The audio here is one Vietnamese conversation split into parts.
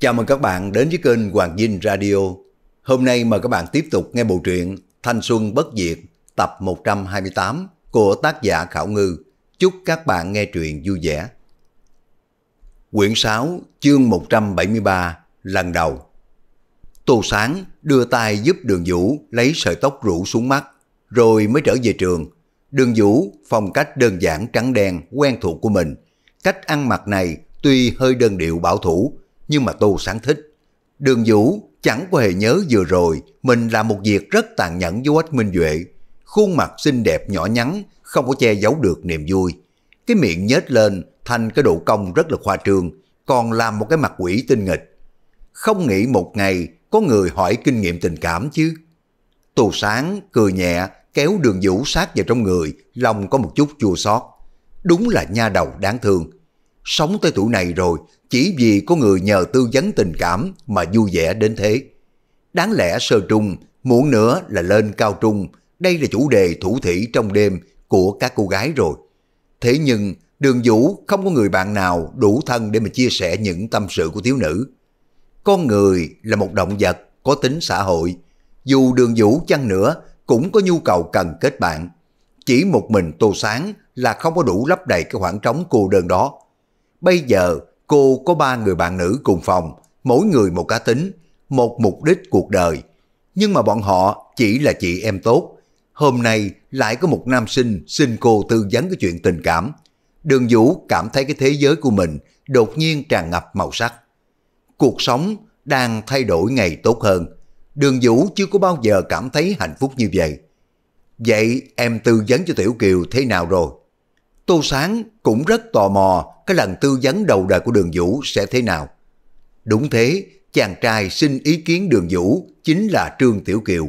Chào mừng các bạn đến với kênh Hoàng Dinh Radio. Hôm nay mời các bạn tiếp tục nghe bộ truyện Thanh Xuân Bất Diệt tập 128 của tác giả Khảo Ngư. Chúc các bạn nghe truyện vui vẻ. Quyển 6, chương 173, lần đầu. Tô Sáng đưa tay giúp Đường Vũ lấy sợi tóc rũ xuống mắt, rồi mới trở về trường. Đường Vũ phong cách đơn giản trắng đen quen thuộc của mình. Cách ăn mặc này tuy hơi đơn điệu bảo thủ, nhưng mà Tô Sáng thích. Đường Vũ chẳng có hề nhớ vừa rồi mình làm một việc rất tàn nhẫn với Quách Minh Duệ. Khuôn mặt xinh đẹp nhỏ nhắn, không có che giấu được niềm vui. Cái miệng nhếch lên thành cái độ cong rất là khoa trương, còn làm một cái mặt quỷ tinh nghịch. Không nghĩ một ngày có người hỏi kinh nghiệm tình cảm chứ. Tô Sáng cười nhẹ kéo đường vũ sát vào trong người, lòng có một chút chua xót. Đúng là nha đầu đáng thương. Sống tới tuổi này rồi chỉ vì có người nhờ tư vấn tình cảm mà vui vẻ đến thế. Đáng lẽ sơ trung, muộn nữa là lên cao trung, đây là chủ đề thủ thủy trong đêm của các cô gái rồi. Thế nhưng, đường vũ không có người bạn nào đủ thân để mà chia sẻ những tâm sự của thiếu nữ. Con người là một động vật có tính xã hội, dù đường vũ chăng nữa cũng có nhu cầu cần kết bạn. Chỉ một mình tô sáng là không có đủ lấp đầy cái khoảng trống cô đơn đó. Bây giờ cô có ba người bạn nữ cùng phòng, mỗi người một cá tính, một mục đích cuộc đời. Nhưng mà bọn họ chỉ là chị em tốt. Hôm nay lại có một nam sinh xin cô tư vấn cái chuyện tình cảm. Đường Vũ cảm thấy cái thế giới của mình đột nhiên tràn ngập màu sắc. Cuộc sống đang thay đổi ngày tốt hơn. Đường Vũ chưa có bao giờ cảm thấy hạnh phúc như vậy. Vậy em tư vấn cho Tiểu Kiều thế nào rồi? Tô Sáng cũng rất tò mò cái lần tư vấn đầu đời của đường Vũ sẽ thế nào. Đúng thế, chàng trai xin ý kiến đường Vũ chính là Trương Tiểu Kiều.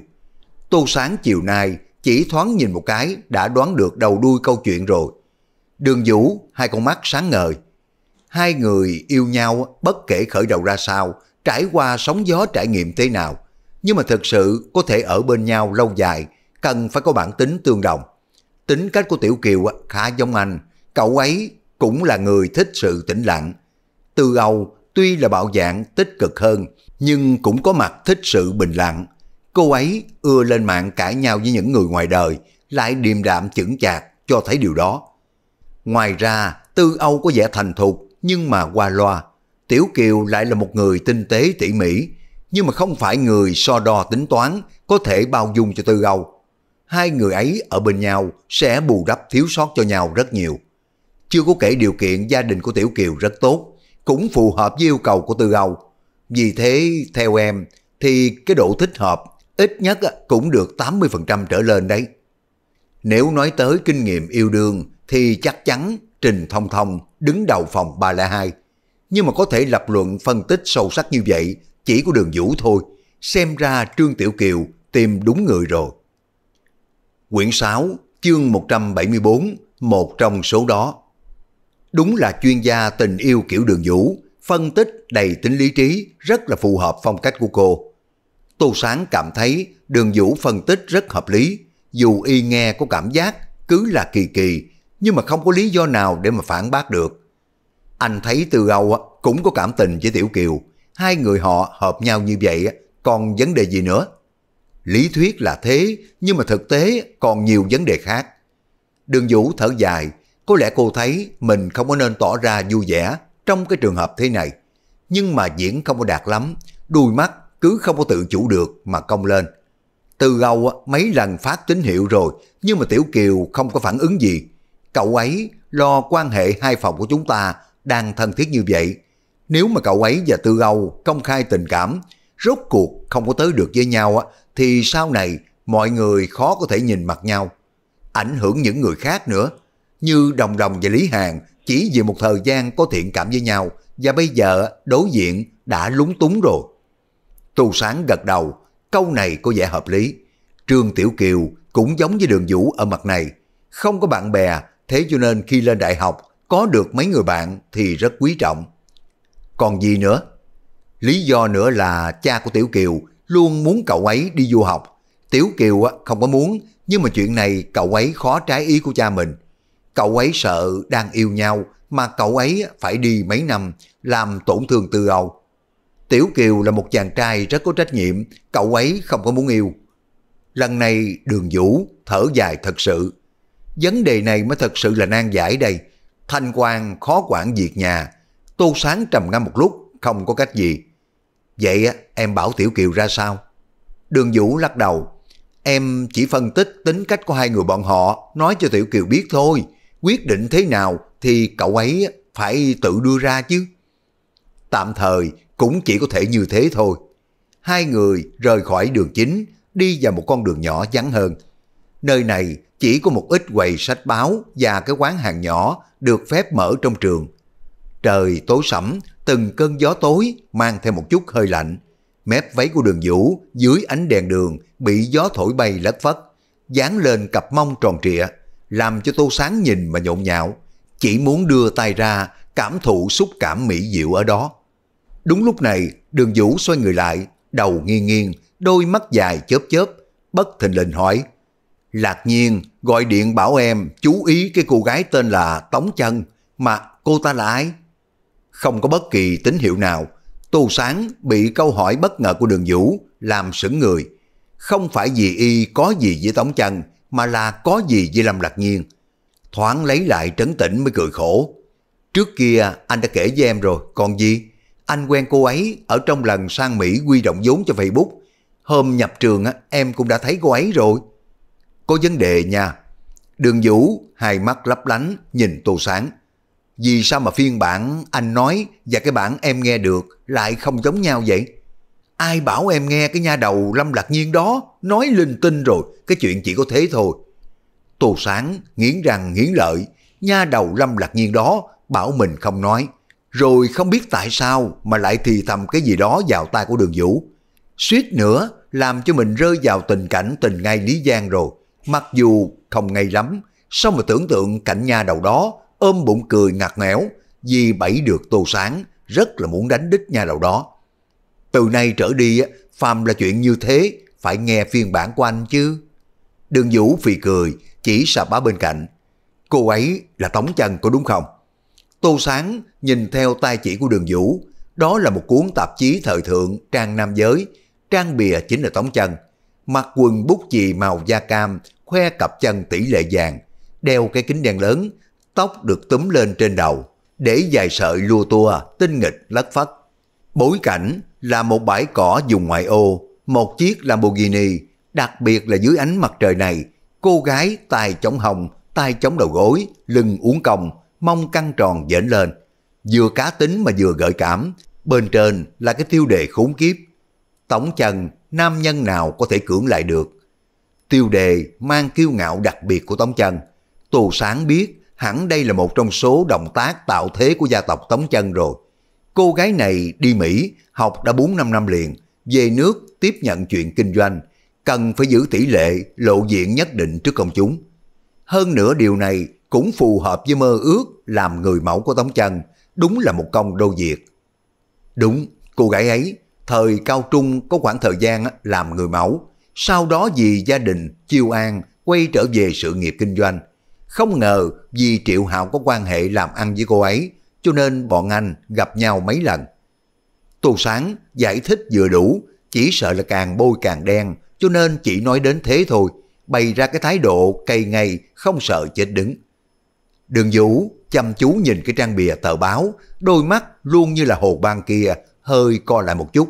Tô Sáng chiều nay chỉ thoáng nhìn một cái đã đoán được đầu đuôi câu chuyện rồi. Đường Vũ, hai con mắt sáng ngời. Hai người yêu nhau bất kể khởi đầu ra sao, trải qua sóng gió trải nghiệm thế nào. Nhưng mà thực sự có thể ở bên nhau lâu dài, cần phải có bản tính tương đồng. Tính cách của Tiểu Kiều khá giống anh, cậu ấy cũng là người thích sự tĩnh lặng. Từ Âu tuy là bạo dạng tích cực hơn, nhưng cũng có mặt thích sự bình lặng. Cô ấy ưa lên mạng cãi nhau với những người ngoài đời, lại điềm đạm chững chạc cho thấy điều đó. Ngoài ra, Tư Âu có vẻ thành thục nhưng mà qua loa. Tiểu Kiều lại là một người tinh tế tỉ mỉ, nhưng mà không phải người so đo tính toán có thể bao dung cho Tư Âu. Hai người ấy ở bên nhau sẽ bù đắp thiếu sót cho nhau rất nhiều. Chưa có kể điều kiện gia đình của Tiểu Kiều rất tốt, cũng phù hợp với yêu cầu của Tư Âu. Vì thế, theo em, thì cái độ thích hợp ít nhất cũng được 80% trở lên đấy. Nếu nói tới kinh nghiệm yêu đương thì chắc chắn Trình Thông Thông đứng đầu phòng 302. Nhưng mà có thể lập luận phân tích sâu sắc như vậy chỉ có đường vũ thôi. Xem ra Trương Tiểu Kiều tìm đúng người rồi. Quyển 6, chương 174, một trong số đó. Đúng là chuyên gia tình yêu kiểu đường vũ, phân tích đầy tính lý trí, rất là phù hợp phong cách của cô. Tô Sáng cảm thấy đường vũ phân tích rất hợp lý, dù y nghe có cảm giác cứ là kỳ kỳ, nhưng mà không có lý do nào để mà phản bác được. Anh thấy Từ Âu cũng có cảm tình với Tiểu Kiều, hai người họ hợp nhau như vậy còn vấn đề gì nữa? Lý thuyết là thế, nhưng mà thực tế còn nhiều vấn đề khác. Đường Vũ thở dài, có lẽ cô thấy mình không có nên tỏ ra vui vẻ trong cái trường hợp thế này. Nhưng mà diễn không có đạt lắm, đuôi mắt cứ không có tự chủ được mà cong lên. Từ gâu mấy lần phát tín hiệu rồi, nhưng mà Tiểu Kiều không có phản ứng gì. Cậu ấy lo quan hệ hai phòng của chúng ta đang thân thiết như vậy. Nếu mà cậu ấy và Tư Âu công khai tình cảm, rốt cuộc không có tới được với nhau, thì sau này mọi người khó có thể nhìn mặt nhau. Ảnh hưởng những người khác nữa, như Đồng Đồng và Lý hàn chỉ vì một thời gian có thiện cảm với nhau và bây giờ đối diện đã lúng túng rồi. Tù sáng gật đầu, câu này có vẻ hợp lý. Trương Tiểu Kiều cũng giống như đường vũ ở mặt này. Không có bạn bè, thế cho nên khi lên đại học có được mấy người bạn thì rất quý trọng. Còn gì nữa? Lý do nữa là cha của Tiểu Kiều luôn muốn cậu ấy đi du học. Tiểu Kiều không có muốn, nhưng mà chuyện này cậu ấy khó trái ý của cha mình. Cậu ấy sợ đang yêu nhau mà cậu ấy phải đi mấy năm làm tổn thương từ âu. Tiểu Kiều là một chàng trai rất có trách nhiệm, cậu ấy không có muốn yêu. Lần này đường vũ thở dài thật sự. Vấn đề này mới thật sự là nan giải đây. Thanh quan khó quản việc nhà. Tô Sáng trầm ngâm một lúc, không có cách gì. Vậy em bảo Tiểu Kiều ra sao? Đường Vũ lắc đầu. Em chỉ phân tích tính cách của hai người bọn họ, nói cho Tiểu Kiều biết thôi quyết định thế nào thì cậu ấy phải tự đưa ra chứ. Tạm thời cũng chỉ có thể như thế thôi. Hai người rời khỏi đường chính, đi vào một con đường nhỏ vắng hơn. Nơi này chỉ có một ít quầy sách báo và cái quán hàng nhỏ được phép mở trong trường. Trời tối sẫm, từng cơn gió tối mang theo một chút hơi lạnh. Mép váy của đường vũ dưới ánh đèn đường bị gió thổi bay lất phất, dán lên cặp mông tròn trịa làm cho Tô Sáng nhìn mà nhộn nhạo, chỉ muốn đưa tay ra cảm thụ xúc cảm mỹ diệu ở đó. Đúng lúc này, đường vũ xoay người lại, đầu nghiêng nghiêng, đôi mắt dài chớp chớp, bất thình lình hỏi. Lạc nhiên gọi điện bảo em chú ý cái cô gái tên là Tống Chân, mà cô ta là ai? Không có bất kỳ tín hiệu nào, Tô Sáng bị câu hỏi bất ngờ của đường vũ làm sững người. Không phải vì y có gì với Tống Chân, mà là có gì gì Lâm Lạc Nhiên. Thoáng lấy lại trấn tĩnh mới cười khổ. Trước kia anh đã kể với em rồi, còn gì? Anh quen cô ấy ở trong lần sang Mỹ quy động vốn cho Facebook. Hôm nhập trường á, em cũng đã thấy cô ấy rồi. Có vấn đề nha. Đường Vũ hai mắt lấp lánh nhìn Tô Sáng. Vì sao mà phiên bản anh nói và cái bản em nghe được lại không giống nhau vậy? Ai bảo em nghe cái nha đầu Lâm Lạc Nhiên đó nói linh tinh rồi, cái chuyện chỉ có thế thôi. Tô Sáng nghiến răng nghiến lợi, nha đầu Lâm Lạc Nhiên đó bảo mình không nói. Rồi không biết tại sao mà lại thì thầm cái gì đó vào tai của đường vũ. Suýt nữa làm cho mình rơi vào tình cảnh tình ngay Lý Giang rồi. Mặc dù không ngay lắm, sao mà tưởng tượng cảnh nha đầu đó ôm bụng cười ngặt nghẽo vì bẫy được Tô Sáng rất là muốn đánh đích nha đầu đó. Từ nay trở đi, phàm là chuyện như thế, phải nghe phiên bản của anh chứ. Đường Vũ phì cười, chỉ xà bá bên cạnh. Cô ấy là tống chân có đúng không? Tô Sáng nhìn theo tay chỉ của đường Vũ, đó là một cuốn tạp chí thời thượng trang nam giới, trang bìa chính là tống chân. Mặc quần bút chì màu da cam, khoe cặp chân tỷ lệ vàng, đeo cái kính đen lớn, tóc được túm lên trên đầu, để dài sợi lua tua, tinh nghịch lất phất. Bối cảnh là một bãi cỏ dùng ngoại ô, một chiếc Lamborghini, đặc biệt là dưới ánh mặt trời này, cô gái tay chống hồng, tay chống đầu gối, lưng uốn cong, mông căng tròn dễn lên. Vừa cá tính mà vừa gợi cảm, bên trên là cái tiêu đề khốn kiếp. Tổng Trần, nam nhân nào có thể cưỡng lại được? Tiêu đề mang kiêu ngạo đặc biệt của Tống Trần. Tù Sáng biết hẳn đây là một trong số động tác tạo thế của gia tộc Tống Trần rồi Cô gái này đi Mỹ, học đã 4-5 năm liền, về nước tiếp nhận chuyện kinh doanh, cần phải giữ tỷ lệ lộ diện nhất định trước công chúng. Hơn nữa điều này cũng phù hợp với mơ ước làm người mẫu của Tống Trân, đúng là một công đôi việc. Đúng, cô gái ấy, thời cao trung có khoảng thời gian làm người mẫu, sau đó vì gia đình, chiêu an, quay trở về sự nghiệp kinh doanh. Không ngờ vì Triệu Hạo có quan hệ làm ăn với cô ấy, cho nên bọn anh gặp nhau mấy lần. Tô Sáng giải thích vừa đủ, chỉ sợ là càng bôi càng đen, cho nên chỉ nói đến thế thôi, bày ra cái thái độ cây ngay, không sợ chết đứng. Đường Vũ chăm chú nhìn cái trang bìa tờ báo, đôi mắt luôn như là hồ ban kia, hơi co lại một chút.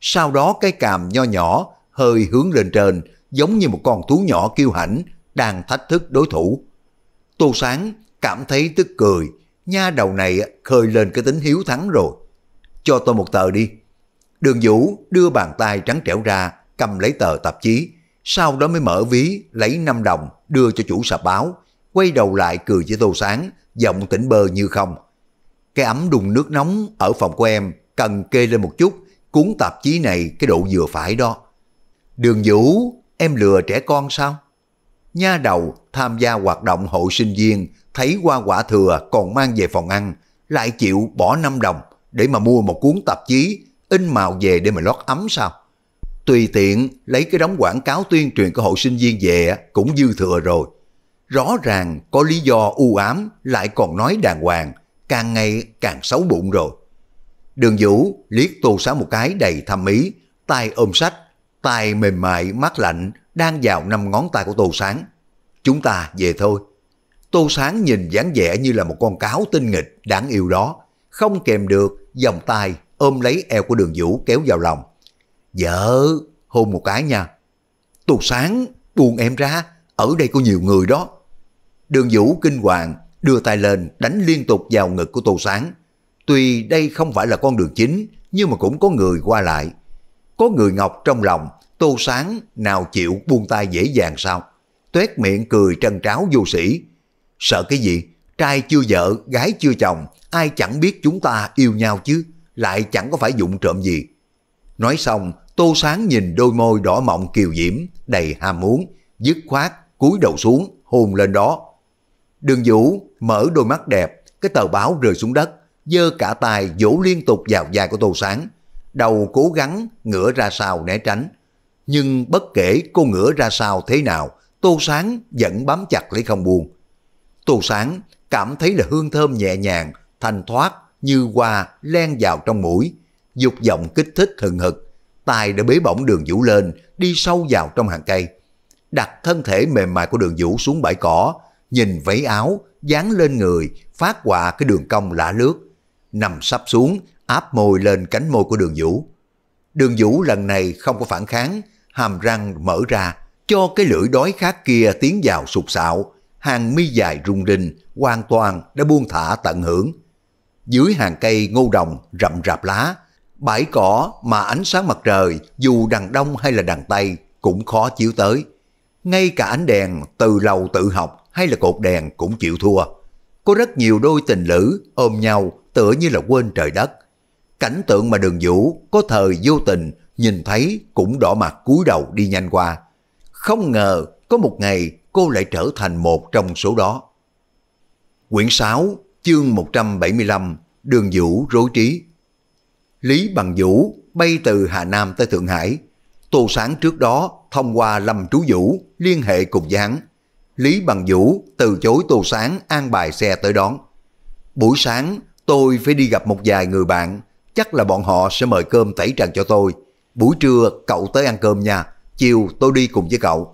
Sau đó cái càm nho nhỏ, hơi hướng lên trên, giống như một con thú nhỏ kiêu hãnh, đang thách thức đối thủ. Tô Sáng cảm thấy tức cười, nha đầu này khơi lên cái tính hiếu thắng rồi. Cho tôi một tờ đi. Đường Vũ đưa bàn tay trắng trẻo ra, cầm lấy tờ tạp chí, sau đó mới mở ví, lấy 5 đồng, đưa cho chủ sạp báo, quay đầu lại cười với Tô Sáng, giọng tỉnh bơ như không. Cái ấm đùng nước nóng ở phòng của em cần kê lên một chút, cuốn tạp chí này cái độ vừa phải đó. Đường Vũ, em lừa trẻ con sao? Nha đầu tham gia hoạt động hội sinh viên thấy qua quả thừa còn mang về phòng ăn, lại chịu bỏ 5 đồng để mà mua một cuốn tạp chí in màu về để mà lót ấm sao? Tùy tiện lấy cái đóng quảng cáo tuyên truyền của hộ sinh viên về cũng dư thừa rồi. Rõ ràng có lý do u ám lại còn nói đàng hoàng, càng ngày càng xấu bụng rồi. Đường Vũ liếc tô sáng một cái đầy thâm ý, tay ôm sách, tay mềm mại mát lạnh đang vào năm ngón tay của tô sáng. Chúng ta về thôi. Tô Sáng nhìn dáng vẻ như là một con cáo tinh nghịch đáng yêu đó, không kèm được vòng tay ôm lấy eo của đường vũ kéo vào lòng. Vợ, hôn một cái nha. Tô Sáng, buông em ra, ở đây có nhiều người đó. Đường vũ kinh hoàng, đưa tay lên đánh liên tục vào ngực của Tô Sáng. Tuy đây không phải là con đường chính, nhưng mà cũng có người qua lại. Có người ngọc trong lòng, Tô Sáng nào chịu buông tay dễ dàng sao? Tuét miệng cười trân tráo vô sĩ, Sợ cái gì? Trai chưa vợ, gái chưa chồng, ai chẳng biết chúng ta yêu nhau chứ, lại chẳng có phải dụng trộm gì. Nói xong, Tô Sáng nhìn đôi môi đỏ mọng kiều diễm, đầy ham muốn, dứt khoát, cúi đầu xuống, hôn lên đó. Đường Vũ mở đôi mắt đẹp, cái tờ báo rơi xuống đất, giơ cả tài vỗ liên tục vào vai của Tô Sáng. Đầu cố gắng ngửa ra sau né tránh. Nhưng bất kể cô ngửa ra sao thế nào, Tô Sáng vẫn bám chặt lấy không buông. Tô Sáng cảm thấy là hương thơm nhẹ nhàng, thanh thoát như hoa len vào trong mũi, dục vọng kích thích hừng hực. Tài đã bế bỏng đường vũ lên, đi sâu vào trong hàng cây. Đặt thân thể mềm mại của đường vũ xuống bãi cỏ, nhìn váy áo, dán lên người, phát họa cái đường cong lạ lướt. Nằm sắp xuống, áp môi lên cánh môi của đường vũ. Đường vũ lần này không có phản kháng, hàm răng mở ra, cho cái lưỡi đói khát kia tiến vào sụt sạo, hàng mi dài rung rinh, hoàn toàn đã buông thả tận hưởng. Dưới hàng cây ngô đồng rậm rạp lá, bãi cỏ mà ánh sáng mặt trời dù đằng đông hay là đằng tây cũng khó chiếu tới. Ngay cả ánh đèn từ lầu tự học hay là cột đèn cũng chịu thua. Có rất nhiều đôi tình lữ ôm nhau tựa như là quên trời đất. Cảnh tượng mà đường vũ có thời vô tình nhìn thấy cũng đỏ mặt cúi đầu đi nhanh qua. Không ngờ có một ngày cô lại trở thành một trong số đó. Quyển 6, chương 175, Đường Vũ rối trí. Lý Bằng Vũ bay từ Hà Nam tới Thượng Hải. Tô Sáng trước đó thông qua Lâm Trú Vũ liên hệ cùng với Lý Bằng Vũ từ chối Tô Sáng an bài xe tới đón. Buổi sáng tôi phải đi gặp một vài người bạn, chắc là bọn họ sẽ mời cơm tẩy trần cho tôi. Buổi trưa cậu tới ăn cơm nha, chiều tôi đi cùng với cậu.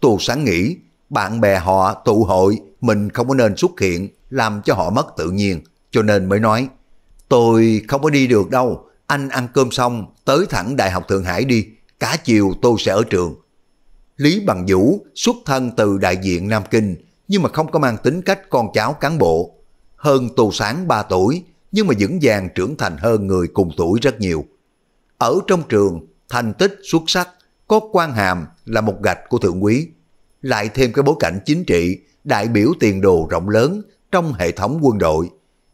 Tô Sáng nghĩ, bạn bè họ tụ hội, mình không có nên xuất hiện, làm cho họ mất tự nhiên, cho nên mới nói, tôi không có đi được đâu, anh ăn cơm xong, tới thẳng Đại học Thượng Hải đi, cả chiều tôi sẽ ở trường. Lý Bằng Vũ xuất thân từ đại diện Nam Kinh, nhưng mà không có mang tính cách con cháu cán bộ. Hơn Tô Sáng 3 tuổi, nhưng mà vững vàng trưởng thành hơn người cùng tuổi rất nhiều. Ở trong trường, thành tích xuất sắc có quan hàm là một gạch của thượng quý, lại thêm cái bối cảnh chính trị, đại biểu tiền đồ rộng lớn trong hệ thống quân đội.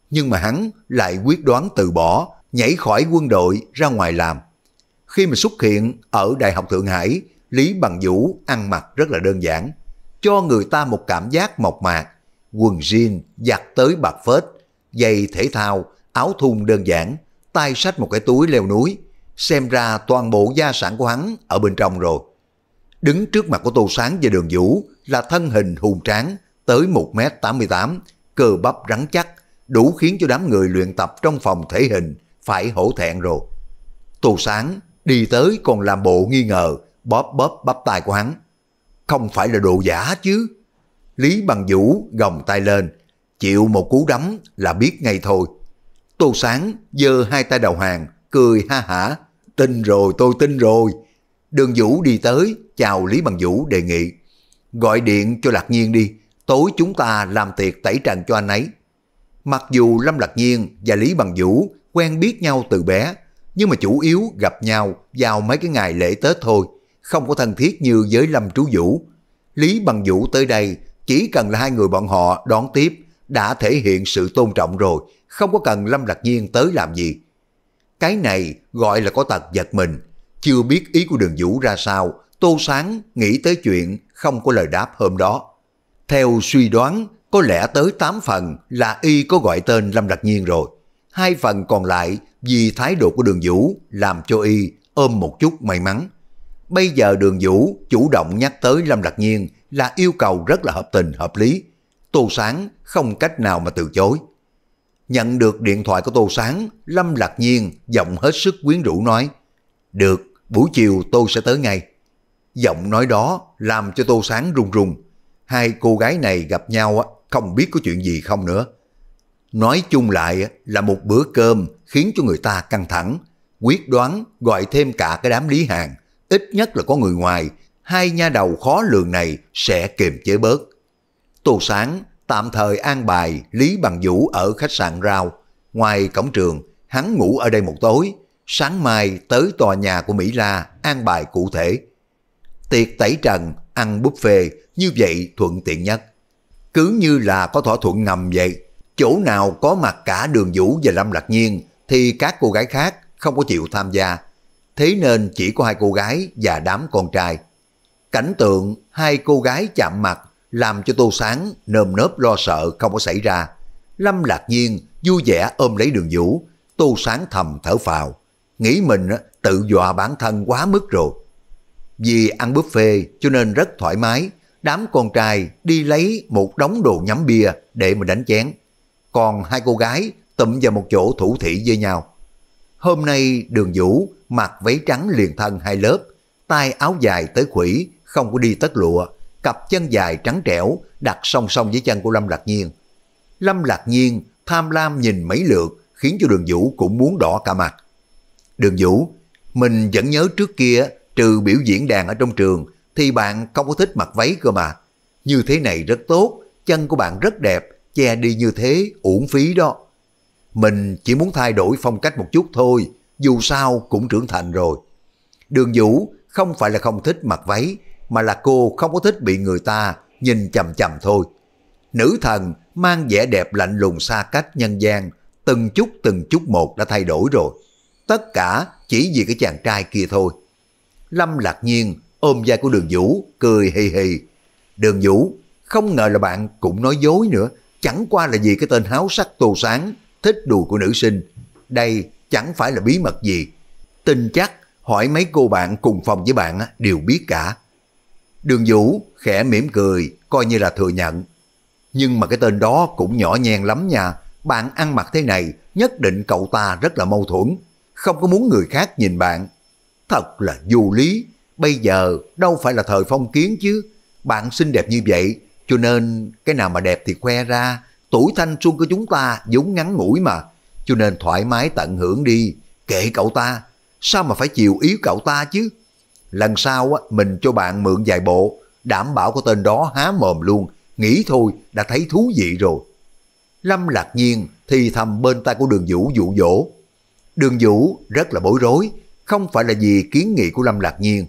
Nhưng mà hắn lại quyết đoán từ bỏ, nhảy khỏi quân đội ra ngoài làm. Khi mà xuất hiện ở Đại học Thượng Hải, Lý Bằng Vũ ăn mặc rất là đơn giản, cho người ta một cảm giác mộc mạc, quần jean giặt tới bạc phết, giày thể thao, áo thun đơn giản, tay sách một cái túi leo núi, xem ra toàn bộ gia sản của hắn ở bên trong rồi. Đứng trước mặt của Tô Sáng và Đường Vũ là thân hình hùng tráng, tới 1m88, cơ bắp rắn chắc, đủ khiến cho đám người luyện tập trong phòng thể hình phải hổ thẹn rồi. Tô Sáng đi tới còn làm bộ nghi ngờ, bóp bóp bắp tay của hắn. Không phải là đồ giả chứ. Lý Bằng Vũ gồng tay lên, chịu một cú đấm là biết ngay thôi. Tô Sáng giơ hai tay đầu hàng, cười ha hả Tin rồi, tôi tin rồi. Đường Vũ đi tới, chào Lý Bằng Vũ đề nghị. Gọi điện cho Lạc Nhiên đi, tối chúng ta làm tiệc tẩy trần cho anh ấy. Mặc dù Lâm Lạc Nhiên và Lý Bằng Vũ quen biết nhau từ bé, nhưng mà chủ yếu gặp nhau vào mấy cái ngày lễ Tết thôi, không có thân thiết như với Lâm Trú Vũ. Lý Bằng Vũ tới đây, chỉ cần là hai người bọn họ đón tiếp, đã thể hiện sự tôn trọng rồi, không có cần Lâm Lạc Nhiên tới làm gì. Cái này gọi là có tật giật mình. Chưa biết ý của đường vũ ra sao, Tô Sáng nghĩ tới chuyện không có lời đáp hôm đó. Theo suy đoán, có lẽ tới 8 phần là y có gọi tên Lâm Đặc Nhiên rồi. Hai phần còn lại vì thái độ của đường vũ làm cho y ôm một chút may mắn. Bây giờ đường vũ chủ động nhắc tới Lâm Đặc Nhiên là yêu cầu rất là hợp tình hợp lý. Tô Sáng không cách nào mà từ chối. Nhận được điện thoại của Tô Sáng, Lâm Lạc Nhiên giọng hết sức quyến rũ nói, Được, buổi chiều tôi sẽ tới ngay. Giọng nói đó làm cho Tô Sáng run run. Hai cô gái này gặp nhau không biết có chuyện gì không nữa. Nói chung lại là một bữa cơm khiến cho người ta căng thẳng, quyết đoán gọi thêm cả cái đám Lý Hàng, ít nhất là có người ngoài, hai nha đầu khó lường này sẽ kiềm chế bớt. Tô Sáng tạm thời an bài Lý Bằng Vũ ở khách sạn Rao. Ngoài cổng trường, hắn ngủ ở đây một tối, sáng mai tới tòa nhà của Mỹ La an bài cụ thể. Tiệc tẩy trần, ăn buffet, như vậy thuận tiện nhất. Cứ như là có thỏa thuận ngầm vậy, chỗ nào có mặt cả Đường Vũ và Lâm Lạc Nhiên thì các cô gái khác không có chịu tham gia. Thế nên chỉ có hai cô gái và đám con trai. Cảnh tượng hai cô gái chạm mặt làm cho Tô Sáng nơm nớp lo sợ không có xảy ra. Lâm Lạc Nhiên vui vẻ ôm lấy đường vũ, Tô Sáng thầm thở phào, nghĩ mình tự dọa bản thân quá mức rồi. Vì ăn buffet cho nên rất thoải mái, đám con trai đi lấy một đống đồ nhắm bia để mà đánh chén. Còn hai cô gái tụm vào một chỗ thủ thị với nhau. Hôm nay đường vũ mặc váy trắng liền thân hai lớp, tay áo dài tới khủy, không có đi tất lụa, cặp chân dài trắng trẻo đặt song song với chân của Lâm Lạc Nhiên. Lâm Lạc Nhiên tham lam nhìn mấy lượt khiến cho đường vũ cũng muốn đỏ cả mặt. Đường vũ, mình vẫn nhớ trước kia trừ biểu diễn đàn ở trong trường thì bạn không có thích mặc váy cơ mà. Như thế này rất tốt, chân của bạn rất đẹp, che đi như thế uổng phí đó. Mình chỉ muốn thay đổi phong cách một chút thôi, dù sao cũng trưởng thành rồi. Đường Vũ không phải là không thích mặc váy, mà là cô không có thích bị người ta nhìn chầm chầm thôi. Nữ thần mang vẻ đẹp lạnh lùng xa cách nhân gian, từng chút từng chút một đã thay đổi rồi. Tất cả chỉ vì cái chàng trai kia thôi. Lâm lạc nhiên ôm vai của đường vũ, cười hì hì. Đường vũ, không ngờ là bạn cũng nói dối nữa, chẳng qua là vì cái tên háo sắc tô sáng, thích đùi của nữ sinh. Đây chẳng phải là bí mật gì. Tin chắc hỏi mấy cô bạn cùng phòng với bạn đều biết cả. Đường Vũ khẽ mỉm cười, coi như là thừa nhận. Nhưng mà cái tên đó cũng nhỏ nhen lắm nha, bạn ăn mặc thế này nhất định cậu ta rất là mâu thuẫn, không có muốn người khác nhìn bạn. Thật là vô lý, bây giờ đâu phải là thời phong kiến chứ, bạn xinh đẹp như vậy, cho nên cái nào mà đẹp thì khoe ra, tuổi thanh xuân của chúng ta vốn ngắn ngủi mà, cho nên thoải mái tận hưởng đi, kệ cậu ta, sao mà phải chiều yếu cậu ta chứ? Lần sau á, mình cho bạn mượn vài bộ, đảm bảo có tên đó há mồm luôn, nghĩ thôi đã thấy thú vị rồi. Lâm lạc nhiên thì thầm bên tay của đường vũ dụ dỗ. Đường vũ rất là bối rối, không phải là vì kiến nghị của Lâm lạc nhiên.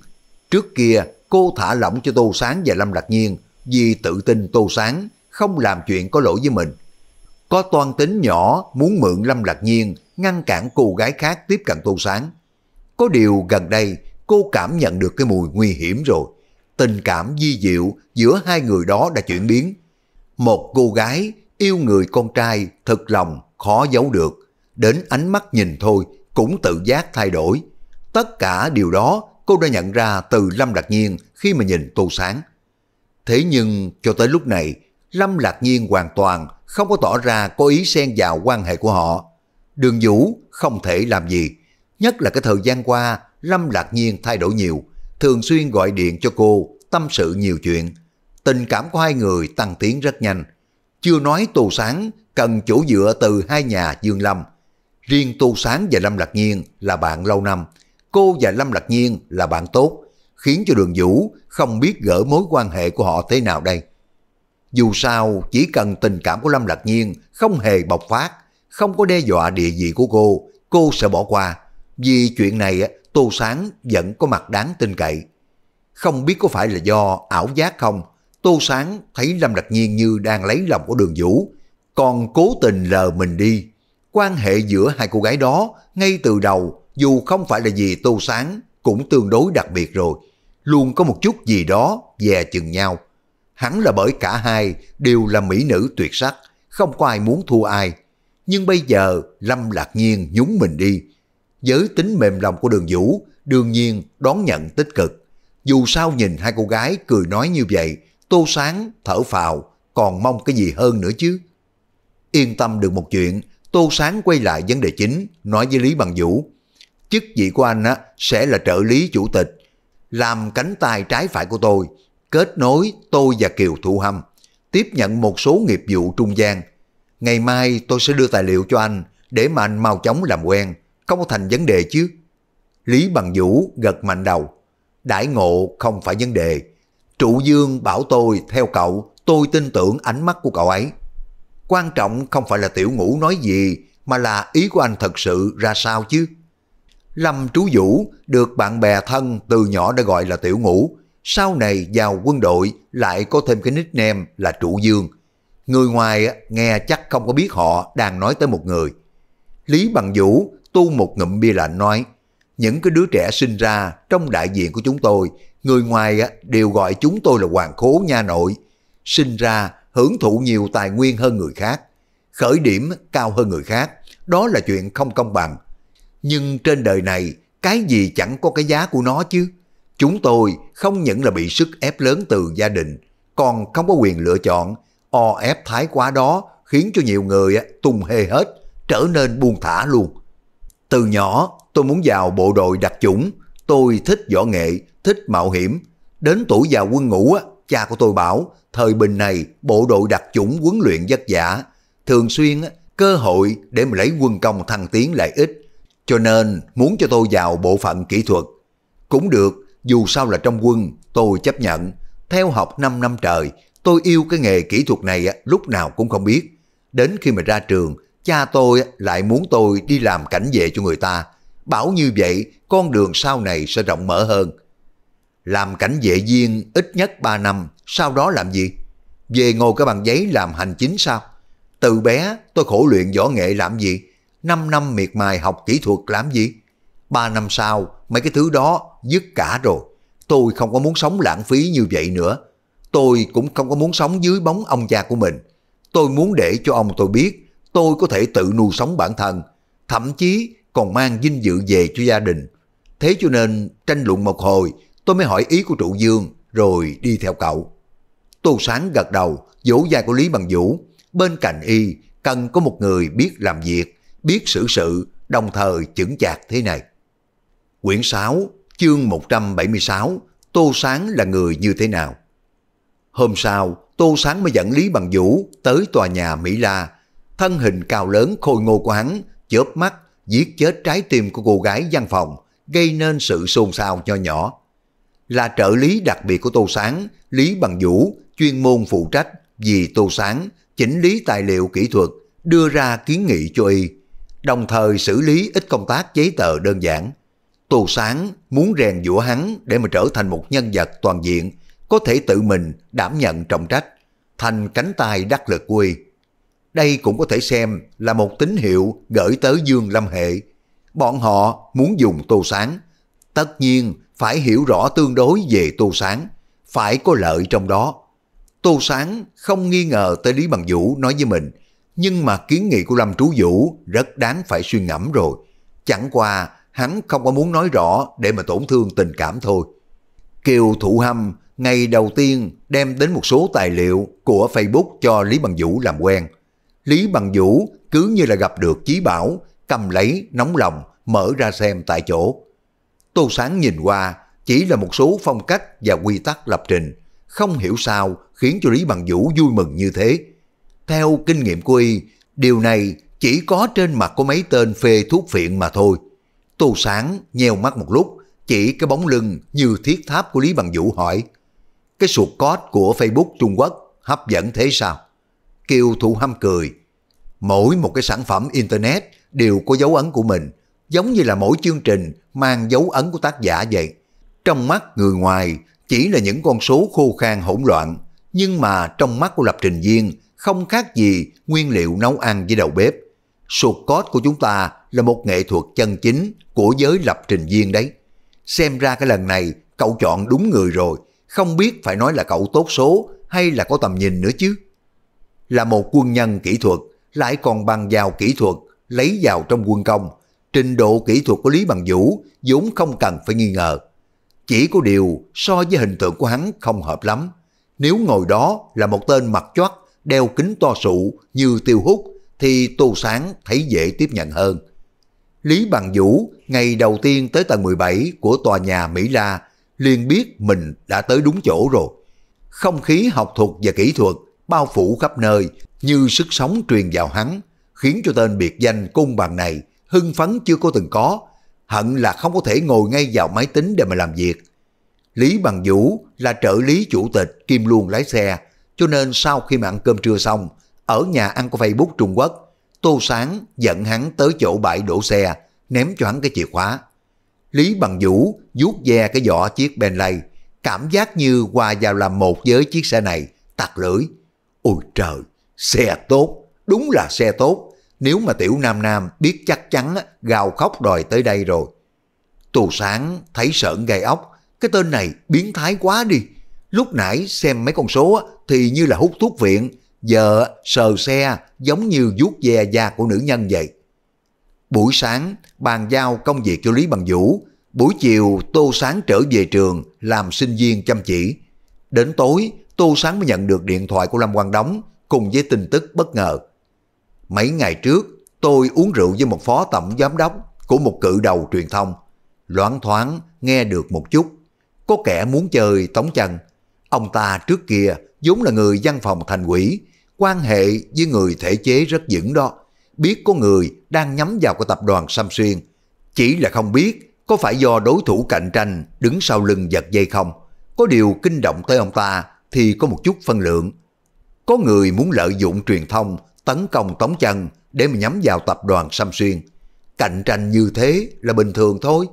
Trước kia cô thả lỏng cho Tô Sáng và Lâm lạc nhiên vì tự tin Tô Sáng không làm chuyện có lỗi với mình. Có toan tính nhỏ muốn mượn Lâm lạc nhiên ngăn cản cô gái khác tiếp cận Tô Sáng. Có điều gần đây cô cảm nhận được cái mùi nguy hiểm rồi. Tình cảm di diệu giữa hai người đó đã chuyển biến. Một cô gái yêu người con trai thật lòng khó giấu được. Đến ánh mắt nhìn thôi cũng tự giác thay đổi. Tất cả điều đó cô đã nhận ra từ Lâm Lạc Nhiên khi mà nhìn Tô Sáng. Thế nhưng cho tới lúc này, Lâm Lạc Nhiên hoàn toàn không có tỏ ra có ý xen vào quan hệ của họ. Đường Vũ không thể làm gì, nhất là cái thời gian qua Lâm Lạc Nhiên thay đổi nhiều, thường xuyên gọi điện cho cô, tâm sự nhiều chuyện. Tình cảm của hai người tăng tiến rất nhanh. Chưa nói Tô Sáng cần chỗ dựa từ hai nhà Dương Lâm. Riêng Tô Sáng và Lâm Lạc Nhiên là bạn lâu năm. Cô và Lâm Lạc Nhiên là bạn tốt, khiến cho Đường Vũ không biết gỡ mối quan hệ của họ thế nào đây. Dù sao, chỉ cần tình cảm của Lâm Lạc Nhiên không hề bộc phát, không có đe dọa địa vị của cô, cô sẽ bỏ qua. Vì chuyện này Tô Sáng vẫn có mặt đáng tin cậy. Không biết có phải là do ảo giác không, Tô Sáng thấy Lâm Lạc Nhiên như đang lấy lòng của đường vũ, còn cố tình lờ mình đi. Quan hệ giữa hai cô gái đó, ngay từ đầu, dù không phải là gì Tô Sáng, cũng tương đối đặc biệt rồi. Luôn có một chút gì đó dè chừng nhau. Hẳn là bởi cả hai đều là mỹ nữ tuyệt sắc, không có ai muốn thua ai. Nhưng bây giờ Lâm Lạc Nhiên nhúng mình đi, với tính mềm lòng của đường Vũ, đương nhiên đón nhận tích cực. Dù sao nhìn hai cô gái cười nói như vậy, tô sáng, thở phào, còn mong cái gì hơn nữa chứ. Yên tâm được một chuyện, tô sáng quay lại vấn đề chính, nói với Lý Bằng Vũ. Chức vị của anh á, sẽ là trợ lý chủ tịch, làm cánh tay trái phải của tôi, kết nối tôi và Kiều Thụ Hâm, tiếp nhận một số nghiệp vụ trung gian. Ngày mai tôi sẽ đưa tài liệu cho anh để mà anh mau chóng làm quen, không có thành vấn đề chứ. Lý Bằng Vũ gật mạnh đầu, đãi ngộ không phải vấn đề. Trụ Dương bảo tôi theo cậu, tôi tin tưởng ánh mắt của cậu ấy. Quan trọng không phải là tiểu ngũ nói gì, mà là ý của anh thật sự ra sao chứ. Lâm Trú Vũ được bạn bè thân từ nhỏ đã gọi là tiểu ngũ, sau này vào quân đội lại có thêm cái nickname là Trụ Dương. Người ngoài nghe chắc không có biết họ đang nói tới một người. Lý Bằng Vũ tu một ngụm bia lạnh nói, những cái đứa trẻ sinh ra trong đại diện của chúng tôi, người ngoài đều gọi chúng tôi là hoàng khố nha nội, sinh ra hưởng thụ nhiều tài nguyên hơn người khác, khởi điểm cao hơn người khác, đó là chuyện không công bằng. Nhưng trên đời này, cái gì chẳng có cái giá của nó chứ. Chúng tôi không những là bị sức ép lớn từ gia đình, còn không có quyền lựa chọn, o ép thái quá đó khiến cho nhiều người tung hê hết, trở nên buông thả luôn. Từ nhỏ tôi muốn vào bộ đội đặc chủng, tôi thích võ nghệ, thích mạo hiểm. Đến tuổi vào quân ngũ, cha của tôi bảo, thời bình này bộ đội đặc chủng huấn luyện vất vả. Thường xuyên cơ hội để mà lấy quân công thăng tiến lại ít. Cho nên muốn cho tôi vào bộ phận kỹ thuật. Cũng được, dù sao là trong quân, tôi chấp nhận. Theo học 5 năm trời, tôi yêu cái nghề kỹ thuật này lúc nào cũng không biết. Đến khi mà ra trường, Cha tôi lại muốn tôi đi làm cảnh vệ cho người ta. Bảo như vậy, con đường sau này sẽ rộng mở hơn. Làm cảnh vệ viên ít nhất 3 năm, sau đó làm gì? Về ngồi cái bằng giấy làm hành chính sao? Từ bé tôi khổ luyện võ nghệ làm gì? 5 năm miệt mài học kỹ thuật làm gì? 3 năm sau, mấy cái thứ đó dứt cả rồi. Tôi không có muốn sống lãng phí như vậy nữa. Tôi cũng không có muốn sống dưới bóng ông cha của mình. Tôi muốn để cho ông tôi biết tôi có thể tự nuôi sống bản thân, thậm chí còn mang dinh dự về cho gia đình. Thế cho nên tranh luận một hồi, tôi mới hỏi ý của trụ dương rồi đi theo cậu. Tô Sáng gật đầu, vỗ vai của Lý Bằng Vũ. Bên cạnh y, cần có một người biết làm việc, biết xử sự, đồng thời chững chạc thế này. Quyển 6, chương 176, Tô Sáng là người như thế nào? Hôm sau, Tô Sáng mới dẫn Lý Bằng Vũ tới tòa nhà Mỹ La thân hình cao lớn khôi ngô của hắn, chớp mắt, giết chết trái tim của cô gái văn phòng, gây nên sự xôn xao nho nhỏ. Là trợ lý đặc biệt của Tô Sáng, Lý Bằng Vũ, chuyên môn phụ trách vì Tô Sáng, chỉnh lý tài liệu kỹ thuật, đưa ra kiến nghị cho y, đồng thời xử lý ít công tác giấy tờ đơn giản. Tô Sáng muốn rèn giũa hắn để mà trở thành một nhân vật toàn diện, có thể tự mình đảm nhận trọng trách, thành cánh tay đắc lực của y đây cũng có thể xem là một tín hiệu gửi tới Dương Lâm Hệ. Bọn họ muốn dùng Tô Sáng. Tất nhiên phải hiểu rõ tương đối về Tô Sáng, phải có lợi trong đó. Tô Sáng không nghi ngờ tới Lý Bằng Vũ nói với mình, nhưng mà kiến nghị của Lâm Trú Vũ rất đáng phải suy ngẫm rồi. Chẳng qua hắn không có muốn nói rõ để mà tổn thương tình cảm thôi. Kiều Thụ Hâm ngày đầu tiên đem đến một số tài liệu của Facebook cho Lý Bằng Vũ làm quen. Lý Bằng Vũ cứ như là gặp được Chí Bảo, cầm lấy, nóng lòng, mở ra xem tại chỗ. Tô Sáng nhìn qua, chỉ là một số phong cách và quy tắc lập trình. Không hiểu sao khiến cho Lý Bằng Vũ vui mừng như thế. Theo kinh nghiệm của y, điều này chỉ có trên mặt có mấy tên phê thuốc phiện mà thôi. Tô Sáng nheo mắt một lúc, chỉ cái bóng lưng như thiết tháp của Lý Bằng Vũ hỏi. Cái sụt cót của Facebook Trung Quốc hấp dẫn thế sao? Kiều Thụ Hâm cười. Mỗi một cái sản phẩm Internet đều có dấu ấn của mình, giống như là mỗi chương trình mang dấu ấn của tác giả vậy. Trong mắt người ngoài chỉ là những con số khô khan hỗn loạn, nhưng mà trong mắt của lập trình viên không khác gì nguyên liệu nấu ăn với đầu bếp. Sụt code của chúng ta là một nghệ thuật chân chính của giới lập trình viên đấy. Xem ra cái lần này cậu chọn đúng người rồi, không biết phải nói là cậu tốt số hay là có tầm nhìn nữa chứ là một quân nhân kỹ thuật, lại còn bằng vào kỹ thuật, lấy vào trong quân công. Trình độ kỹ thuật của Lý Bằng Vũ vốn không cần phải nghi ngờ. Chỉ có điều so với hình tượng của hắn không hợp lắm. Nếu ngồi đó là một tên mặt chót, đeo kính to sụ như tiêu hút, thì Tô Sáng thấy dễ tiếp nhận hơn. Lý Bằng Vũ ngày đầu tiên tới tầng 17 của tòa nhà Mỹ La liền biết mình đã tới đúng chỗ rồi. Không khí học thuật và kỹ thuật bao phủ khắp nơi như sức sống truyền vào hắn, khiến cho tên biệt danh cung bằng này hưng phấn chưa có từng có, hận là không có thể ngồi ngay vào máy tính để mà làm việc. Lý Bằng Vũ là trợ lý chủ tịch kim luôn lái xe, cho nên sau khi mà ăn cơm trưa xong, ở nhà ăn của Facebook Trung Quốc, Tô Sáng dẫn hắn tới chỗ bãi đổ xe, ném cho hắn cái chìa khóa. Lý Bằng Vũ vuốt ve cái vỏ chiếc Bentley, cảm giác như qua vào làm một với chiếc xe này, tặc lưỡi. Ôi trời, xe tốt, đúng là xe tốt. Nếu mà tiểu nam nam biết chắc chắn gào khóc đòi tới đây rồi. Tù sáng thấy sợn gai ốc, cái tên này biến thái quá đi. Lúc nãy xem mấy con số thì như là hút thuốc viện, giờ sờ xe giống như vuốt ve da của nữ nhân vậy. Buổi sáng bàn giao công việc cho Lý Bằng Vũ, buổi chiều Tô Sáng trở về trường làm sinh viên chăm chỉ. Đến tối Tô Sáng mới nhận được điện thoại của Lâm Quang Đống cùng với tin tức bất ngờ. Mấy ngày trước, tôi uống rượu với một phó tổng giám đốc của một cự đầu truyền thông. Loãng thoáng nghe được một chút. Có kẻ muốn chơi tống chân. Ông ta trước kia vốn là người văn phòng thành quỷ, quan hệ với người thể chế rất vững đó. Biết có người đang nhắm vào cái tập đoàn Sam Xuyên. Chỉ là không biết có phải do đối thủ cạnh tranh đứng sau lưng giật dây không. Có điều kinh động tới ông ta thì có một chút phân lượng. Có người muốn lợi dụng truyền thông tấn công Tống Chân để mà nhắm vào tập đoàn Sam Xuyên. Cạnh tranh như thế là bình thường thôi.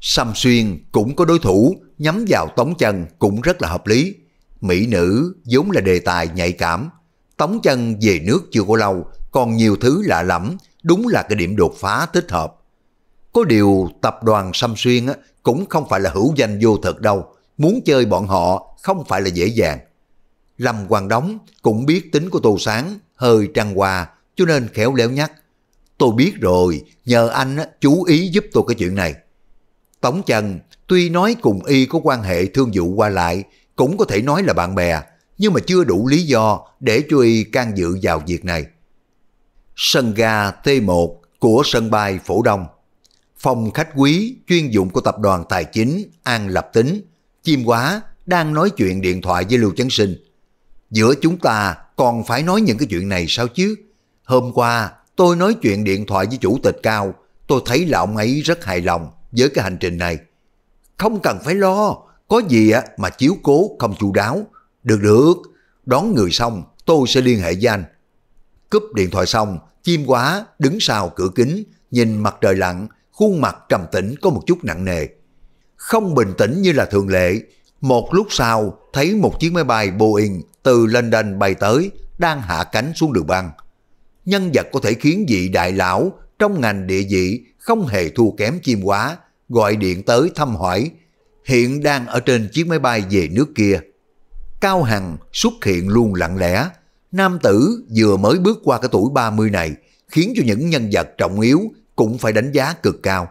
Sam Xuyên cũng có đối thủ, nhắm vào Tống Chân cũng rất là hợp lý. Mỹ nữ vốn là đề tài nhạy cảm. Tống Chân về nước chưa có lâu, còn nhiều thứ lạ lẫm, đúng là cái điểm đột phá thích hợp. Có điều tập đoàn Sam Xuyên cũng không phải là hữu danh vô thực đâu, muốn chơi bọn họ không phải là dễ dàng. Lâm Hoàng Đóng cũng biết tính của Tô Sáng hơi trăng hòa cho nên khéo léo nhắc. Tôi biết rồi, nhờ anh chú ý giúp tôi cái chuyện này. Tống Trần tuy nói cùng y có quan hệ thương vụ qua lại, cũng có thể nói là bạn bè, nhưng mà chưa đủ lý do để cho y can dự vào việc này. Sân ga T1 của sân bay Phổ Đông Phòng khách quý chuyên dụng của tập đoàn tài chính An Lập Tính Chim quá đang nói chuyện điện thoại với Lưu Chấn Sinh. Giữa chúng ta còn phải nói những cái chuyện này sao chứ? Hôm qua tôi nói chuyện điện thoại với chủ tịch Cao, tôi thấy là ông ấy rất hài lòng với cái hành trình này. Không cần phải lo, có gì mà chiếu cố không chu đáo. Được được, đón người xong tôi sẽ liên hệ với anh. Cúp điện thoại xong, chim quá đứng sau cửa kính, nhìn mặt trời lặn, khuôn mặt trầm tĩnh có một chút nặng nề không bình tĩnh như là thường lệ. Một lúc sau, thấy một chiếc máy bay Boeing từ London bay tới, đang hạ cánh xuống đường băng. Nhân vật có thể khiến vị đại lão trong ngành địa vị không hề thua kém chim quá, gọi điện tới thăm hỏi, hiện đang ở trên chiếc máy bay về nước kia. Cao Hằng xuất hiện luôn lặng lẽ, nam tử vừa mới bước qua cái tuổi 30 này, khiến cho những nhân vật trọng yếu cũng phải đánh giá cực cao.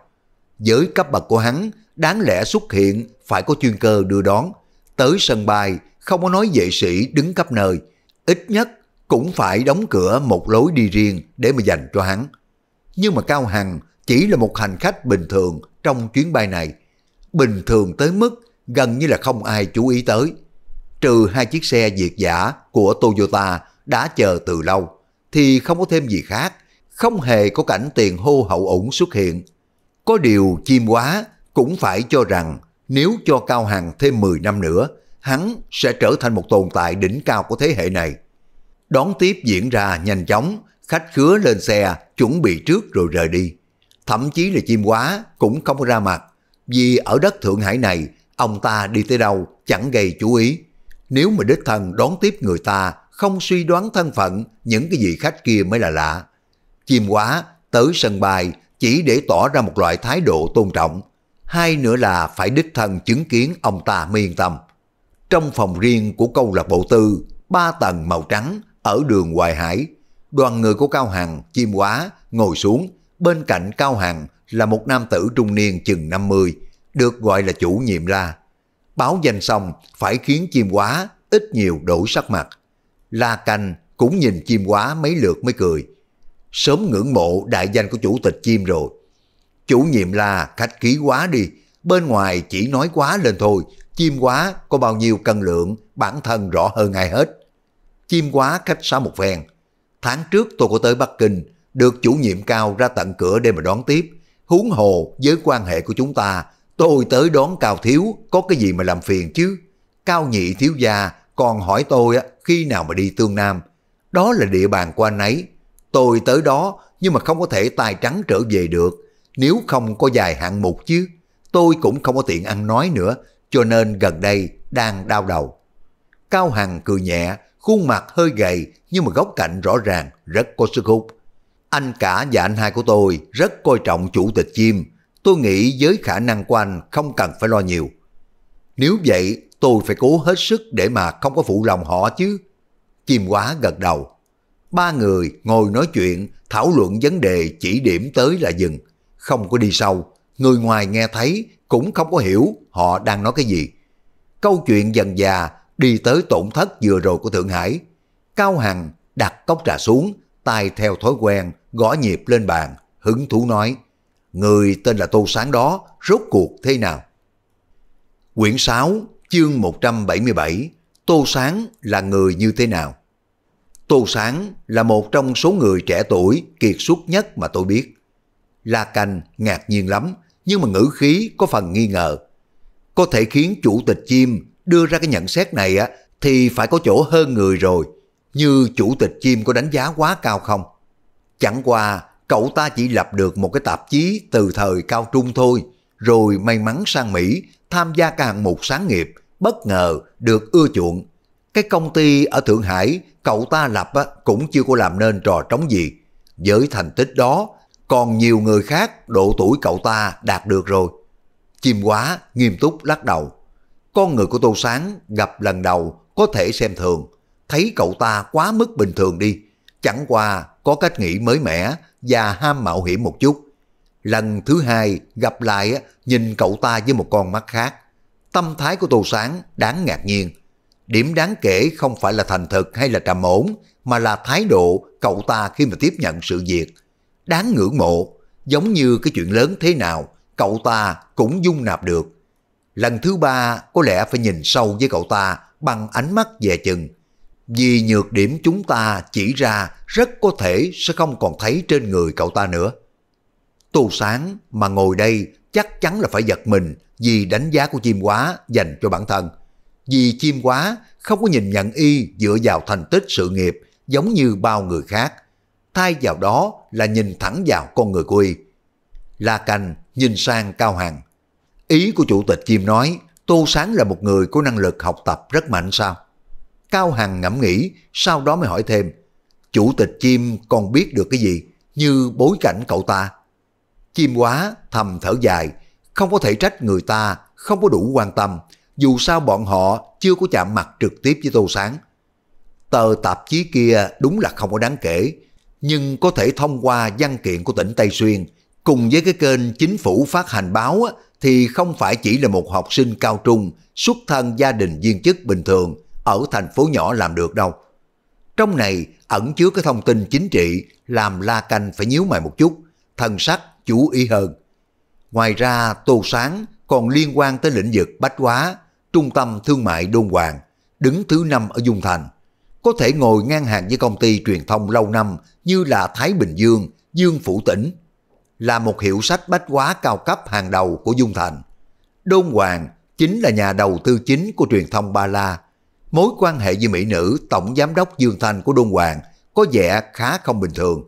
Giới cấp bậc của hắn đáng lẽ xuất hiện phải có chuyên cơ đưa đón. Tới sân bay không có nói vệ sĩ đứng cấp nơi, ít nhất cũng phải đóng cửa một lối đi riêng để mà dành cho hắn. Nhưng mà Cao Hằng chỉ là một hành khách bình thường trong chuyến bay này. Bình thường tới mức gần như là không ai chú ý tới. Trừ hai chiếc xe diệt giả của Toyota đã chờ từ lâu, thì không có thêm gì khác, không hề có cảnh tiền hô hậu ủng xuất hiện. Có điều chim quá cũng phải cho rằng nếu cho Cao Hằng thêm 10 năm nữa, hắn sẽ trở thành một tồn tại đỉnh cao của thế hệ này. Đón tiếp diễn ra nhanh chóng, khách khứa lên xe chuẩn bị trước rồi rời đi. Thậm chí là chim quá cũng không ra mặt, vì ở đất Thượng Hải này, ông ta đi tới đâu chẳng gây chú ý. Nếu mà đích thần đón tiếp người ta, không suy đoán thân phận, những cái gì khách kia mới là lạ. Chim quá tới sân bay chỉ để tỏ ra một loại thái độ tôn trọng, hai nữa là phải đích thân chứng kiến ông ta miên tâm. Trong phòng riêng của câu lạc bộ tư, ba tầng màu trắng ở đường Hoài Hải, đoàn người của Cao Hằng, chim quá, ngồi xuống, bên cạnh Cao Hằng là một nam tử trung niên chừng 50, được gọi là chủ nhiệm ra Báo danh xong phải khiến chim quá ít nhiều đổi sắc mặt. La canh cũng nhìn chim quá mấy lượt mới cười. Sớm ngưỡng mộ đại danh của chủ tịch chim rồi. Chủ nhiệm là khách khí quá đi, bên ngoài chỉ nói quá lên thôi, chim quá có bao nhiêu cân lượng, bản thân rõ hơn ai hết. Chim quá khách sáo một phen. Tháng trước tôi có tới Bắc Kinh, được chủ nhiệm cao ra tận cửa để mà đón tiếp. Huống hồ với quan hệ của chúng ta, tôi tới đón Cao Thiếu có cái gì mà làm phiền chứ. Cao nhị thiếu gia còn hỏi tôi khi nào mà đi Tương Nam. Đó là địa bàn của anh ấy. Tôi tới đó nhưng mà không có thể tài trắng trở về được nếu không có dài hạng mục chứ, tôi cũng không có tiện ăn nói nữa, cho nên gần đây đang đau đầu. Cao Hằng cười nhẹ, khuôn mặt hơi gầy nhưng mà góc cạnh rõ ràng, rất có sức hút. Anh cả và anh hai của tôi rất coi trọng chủ tịch chim. Tôi nghĩ với khả năng của anh không cần phải lo nhiều. Nếu vậy, tôi phải cố hết sức để mà không có phụ lòng họ chứ. Chim quá gật đầu. Ba người ngồi nói chuyện, thảo luận vấn đề chỉ điểm tới là dừng không có đi sâu, người ngoài nghe thấy cũng không có hiểu họ đang nói cái gì. Câu chuyện dần già đi tới tổn thất vừa rồi của Thượng Hải. Cao Hằng đặt cốc trà xuống, tay theo thói quen, gõ nhịp lên bàn, hứng thú nói, người tên là Tô Sáng đó, rốt cuộc thế nào? Quyển 6, chương 177, Tô Sáng là người như thế nào? Tô Sáng là một trong số người trẻ tuổi kiệt xuất nhất mà tôi biết. La Canh ngạc nhiên lắm, nhưng mà ngữ khí có phần nghi ngờ. Có thể khiến chủ tịch chim đưa ra cái nhận xét này á thì phải có chỗ hơn người rồi. Như chủ tịch chim có đánh giá quá cao không? Chẳng qua cậu ta chỉ lập được một cái tạp chí từ thời cao trung thôi, rồi may mắn sang Mỹ tham gia các hạng mục sáng nghiệp, bất ngờ được ưa chuộng. Cái công ty ở Thượng Hải cậu ta lập á, cũng chưa có làm nên trò trống gì. Với thành tích đó còn nhiều người khác độ tuổi cậu ta đạt được rồi. Chim quá nghiêm túc lắc đầu. Con người của Tô Sáng gặp lần đầu có thể xem thường, thấy cậu ta quá mức bình thường đi, chẳng qua có cách nghĩ mới mẻ và ham mạo hiểm một chút. Lần thứ hai gặp lại nhìn cậu ta với một con mắt khác. Tâm thái của Tô Sáng đáng ngạc nhiên. Điểm đáng kể không phải là thành thực hay là trầm ổn, mà là thái độ cậu ta khi mà tiếp nhận sự việc đáng ngưỡng mộ, giống như cái chuyện lớn thế nào, cậu ta cũng dung nạp được. Lần thứ ba có lẽ phải nhìn sâu với cậu ta bằng ánh mắt dè chừng. Vì nhược điểm chúng ta chỉ ra rất có thể sẽ không còn thấy trên người cậu ta nữa. Tô Sáng mà ngồi đây chắc chắn là phải giật mình vì đánh giá của chim quá dành cho bản thân. Vì chim quá không có nhìn nhận y dựa vào thành tích sự nghiệp giống như bao người khác thay vào đó là nhìn thẳng vào con người của y. La Canh nhìn sang Cao Hằng. Ý của Chủ tịch Chim nói, Tô Sáng là một người có năng lực học tập rất mạnh sao? Cao Hằng ngẫm nghĩ, sau đó mới hỏi thêm, Chủ tịch Chim còn biết được cái gì như bối cảnh cậu ta? Chim quá thầm thở dài, không có thể trách người ta, không có đủ quan tâm, dù sao bọn họ chưa có chạm mặt trực tiếp với Tô Sáng. Tờ tạp chí kia đúng là không có đáng kể, nhưng có thể thông qua văn kiện của tỉnh Tây Xuyên cùng với cái kênh chính phủ phát hành báo thì không phải chỉ là một học sinh cao trung xuất thân gia đình viên chức bình thường ở thành phố nhỏ làm được đâu. Trong này ẩn chứa cái thông tin chính trị làm La Canh phải nhíu mày một chút, thần sắc chú ý hơn. Ngoài ra Tô Sáng còn liên quan tới lĩnh vực bách hóa, trung tâm thương mại đôn hoàng, đứng thứ năm ở Dung Thành có thể ngồi ngang hàng với công ty truyền thông lâu năm như là Thái Bình Dương, Dương Phủ Tỉnh, là một hiệu sách bách hóa cao cấp hàng đầu của Dung Thành. Đôn Hoàng chính là nhà đầu tư chính của truyền thông Ba La. Mối quan hệ với mỹ nữ tổng giám đốc Dương Thành của Đôn Hoàng có vẻ khá không bình thường.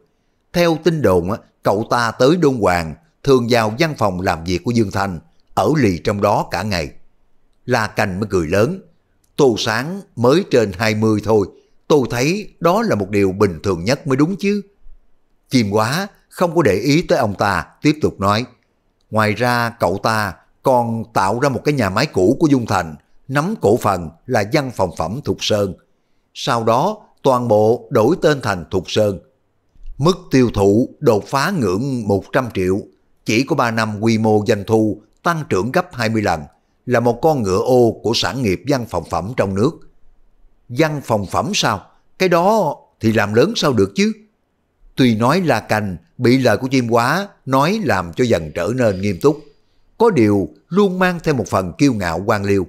Theo tin đồn, cậu ta tới Đôn Hoàng thường vào văn phòng làm việc của Dương Thành, ở lì trong đó cả ngày. La Cành mới cười lớn, Tô Sáng mới trên 20 thôi Tôi thấy đó là một điều bình thường nhất mới đúng chứ. Chìm quá không có để ý tới ông ta, tiếp tục nói. Ngoài ra cậu ta còn tạo ra một cái nhà máy cũ của Dung Thành, nắm cổ phần là văn phòng phẩm Thục Sơn. Sau đó toàn bộ đổi tên thành Thục Sơn. Mức tiêu thụ đột phá ngưỡng 100 triệu, chỉ có 3 năm quy mô doanh thu tăng trưởng gấp 20 lần, là một con ngựa ô của sản nghiệp văn phòng phẩm trong nước văn phòng phẩm sao? Cái đó thì làm lớn sao được chứ? Tuy nói là cành, bị lời của chim quá, nói làm cho dần trở nên nghiêm túc. Có điều luôn mang thêm một phần kiêu ngạo quan liêu.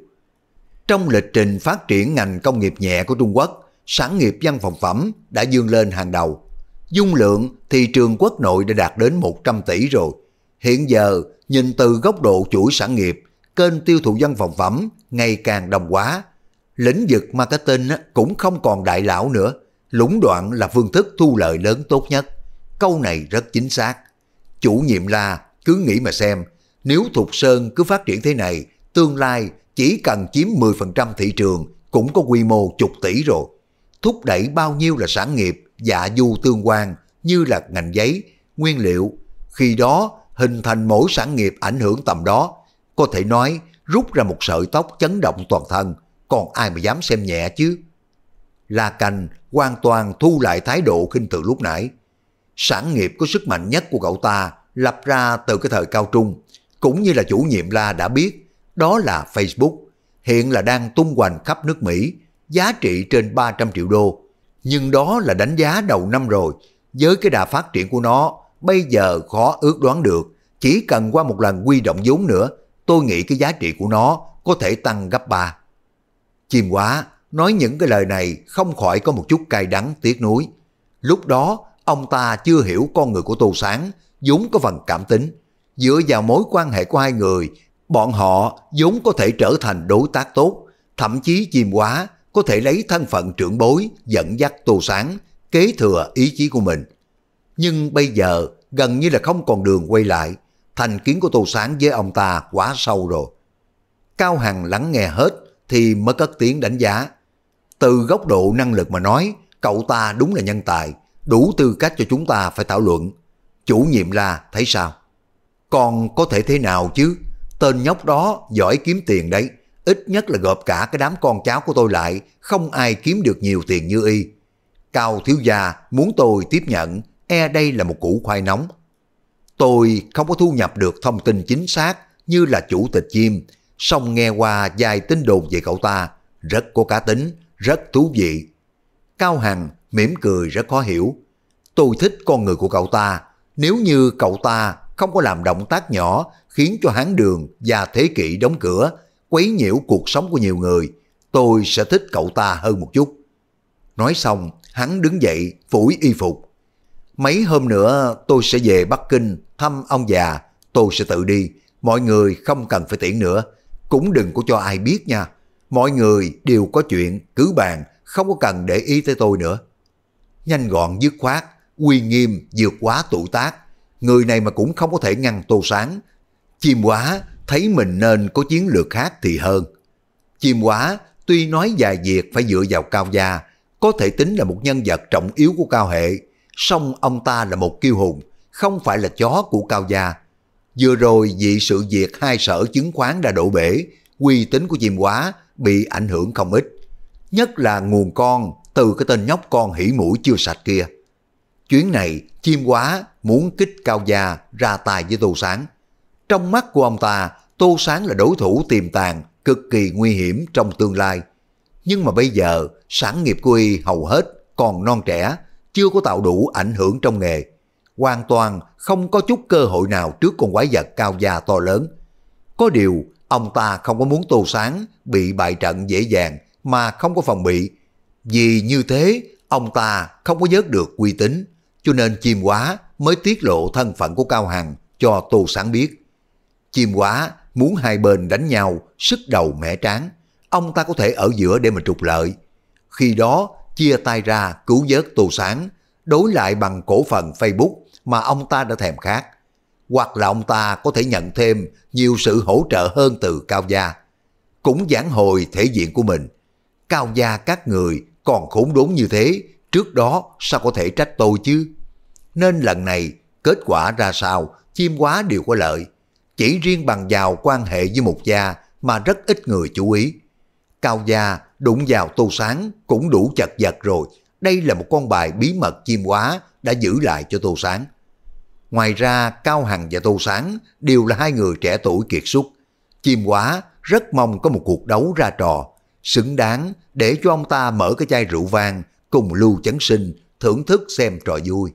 Trong lịch trình phát triển ngành công nghiệp nhẹ của Trung Quốc, sản nghiệp văn phòng phẩm đã dương lên hàng đầu. Dung lượng thị trường quốc nội đã đạt đến 100 tỷ rồi. Hiện giờ, nhìn từ góc độ chuỗi sản nghiệp, kênh tiêu thụ văn phòng phẩm ngày càng đồng quá lĩnh vực marketing cũng không còn đại lão nữa. Lũng đoạn là phương thức thu lợi lớn tốt nhất. Câu này rất chính xác. Chủ nhiệm là cứ nghĩ mà xem, nếu Thục Sơn cứ phát triển thế này, tương lai chỉ cần chiếm 10% thị trường cũng có quy mô chục tỷ rồi. Thúc đẩy bao nhiêu là sản nghiệp, dạ du tương quan như là ngành giấy, nguyên liệu. Khi đó hình thành mỗi sản nghiệp ảnh hưởng tầm đó, có thể nói rút ra một sợi tóc chấn động toàn thân, còn ai mà dám xem nhẹ chứ. La Cành hoàn toàn thu lại thái độ khinh từ lúc nãy. Sản nghiệp có sức mạnh nhất của cậu ta lập ra từ cái thời cao trung, cũng như là chủ nhiệm La đã biết, đó là Facebook, hiện là đang tung hoành khắp nước Mỹ, giá trị trên 300 triệu đô. Nhưng đó là đánh giá đầu năm rồi, với cái đà phát triển của nó, bây giờ khó ước đoán được, chỉ cần qua một lần quy động vốn nữa, tôi nghĩ cái giá trị của nó có thể tăng gấp 3. Chim quá nói những cái lời này không khỏi có một chút cay đắng tiếc nuối. Lúc đó, ông ta chưa hiểu con người của Tô Sáng, vốn có phần cảm tính. Dựa vào mối quan hệ của hai người, bọn họ vốn có thể trở thành đối tác tốt, thậm chí chìm quá có thể lấy thân phận trưởng bối dẫn dắt Tô Sáng, kế thừa ý chí của mình. Nhưng bây giờ gần như là không còn đường quay lại, thành kiến của Tô Sáng với ông ta quá sâu rồi. Cao Hằng lắng nghe hết thì mới cất tiếng đánh giá. Từ góc độ năng lực mà nói, cậu ta đúng là nhân tài, đủ tư cách cho chúng ta phải thảo luận. Chủ nhiệm là thấy sao? Còn có thể thế nào chứ? Tên nhóc đó giỏi kiếm tiền đấy, ít nhất là gộp cả cái đám con cháu của tôi lại, không ai kiếm được nhiều tiền như y. Cao thiếu gia muốn tôi tiếp nhận, e đây là một củ khoai nóng. Tôi không có thu nhập được thông tin chính xác như là chủ tịch chim, song nghe qua vài tin đồn về cậu ta, rất có cá tính, rất thú vị. Cao Hằng mỉm cười rất khó hiểu. Tôi thích con người của cậu ta, nếu như cậu ta không có làm động tác nhỏ khiến cho hán đường và thế kỷ đóng cửa, quấy nhiễu cuộc sống của nhiều người, tôi sẽ thích cậu ta hơn một chút. Nói xong, hắn đứng dậy, phủi y phục. Mấy hôm nữa tôi sẽ về Bắc Kinh thăm ông già, tôi sẽ tự đi, mọi người không cần phải tiễn nữa, cũng đừng có cho ai biết nha. Mọi người đều có chuyện, cứ bàn, không có cần để ý tới tôi nữa. Nhanh gọn dứt khoát, uy nghiêm vượt quá tụ tác. Người này mà cũng không có thể ngăn tô sáng. Chim quá thấy mình nên có chiến lược khác thì hơn. Chim quá tuy nói dài việc phải dựa vào cao gia, có thể tính là một nhân vật trọng yếu của cao hệ, song ông ta là một kiêu hùng, không phải là chó của cao gia Vừa rồi vì sự việc hai sở chứng khoán đã đổ bể, uy tín của chim quá bị ảnh hưởng không ít. Nhất là nguồn con từ cái tên nhóc con hỉ mũi chưa sạch kia. Chuyến này, chim quá muốn kích cao gia ra tài với Tô Sáng. Trong mắt của ông ta, Tô Sáng là đối thủ tiềm tàng, cực kỳ nguy hiểm trong tương lai. Nhưng mà bây giờ, sản nghiệp của y hầu hết còn non trẻ, chưa có tạo đủ ảnh hưởng trong nghề hoàn toàn không có chút cơ hội nào trước con quái vật cao da to lớn. Có điều, ông ta không có muốn Tô Sáng bị bại trận dễ dàng mà không có phòng bị. Vì như thế, ông ta không có vớt được uy tín, cho nên chim quá mới tiết lộ thân phận của Cao Hằng cho Tô Sáng biết. Chim quá muốn hai bên đánh nhau, sức đầu mẻ tráng. Ông ta có thể ở giữa để mà trục lợi. Khi đó, chia tay ra cứu vớt Tô Sáng, đối lại bằng cổ phần Facebook mà ông ta đã thèm khát. Hoặc là ông ta có thể nhận thêm nhiều sự hỗ trợ hơn từ Cao Gia. Cũng giảng hồi thể diện của mình. Cao Gia các người còn khốn đốn như thế, trước đó sao có thể trách tôi chứ? Nên lần này, kết quả ra sao, chim quá đều có lợi. Chỉ riêng bằng giàu quan hệ với một gia mà rất ít người chú ý. Cao gia đụng vào tô sáng cũng đủ chật vật rồi. Đây là một con bài bí mật chim quá đã giữ lại cho Tô Sáng. Ngoài ra Cao Hằng và Tô Sáng đều là hai người trẻ tuổi kiệt xuất. Chim quá rất mong có một cuộc đấu ra trò, xứng đáng để cho ông ta mở cái chai rượu vang cùng Lưu Chấn Sinh thưởng thức xem trò vui.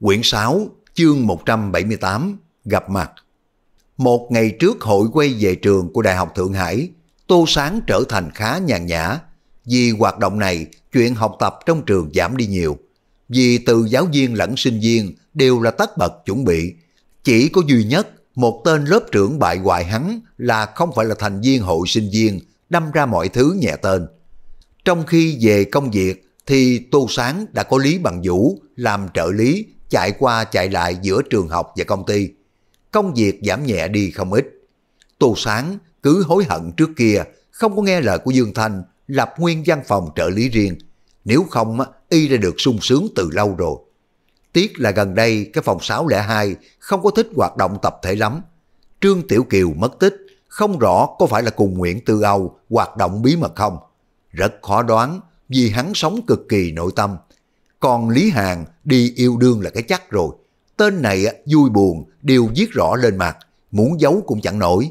Quyển 6, chương 178, gặp mặt. Một ngày trước hội quay về trường của Đại học Thượng Hải, Tô Sáng trở thành khá nhàn nhã. Vì hoạt động này, chuyện học tập trong trường giảm đi nhiều vì từ giáo viên lẫn sinh viên đều là tất bật chuẩn bị. Chỉ có duy nhất một tên lớp trưởng bại hoại hắn là không phải là thành viên hội sinh viên, đâm ra mọi thứ nhẹ tên. Trong khi về công việc thì Tô Sáng đã có Lý Bằng Vũ làm trợ lý chạy qua chạy lại giữa trường học và công ty. Công việc giảm nhẹ đi không ít. Tô Sáng cứ hối hận trước kia, không có nghe lời của Dương Thanh, lập nguyên văn phòng trợ lý riêng, nếu không, y đã được sung sướng từ lâu rồi. Tiếc là gần đây cái phòng 602 không có thích hoạt động tập thể lắm. Trương Tiểu Kiều mất tích, không rõ có phải là cùng Nguyễn Tư Âu hoạt động bí mật không. Rất khó đoán vì hắn sống cực kỳ nội tâm. Còn Lý Hàn đi yêu đương là cái chắc rồi. Tên này vui buồn đều viết rõ lên mặt, muốn giấu cũng chẳng nổi.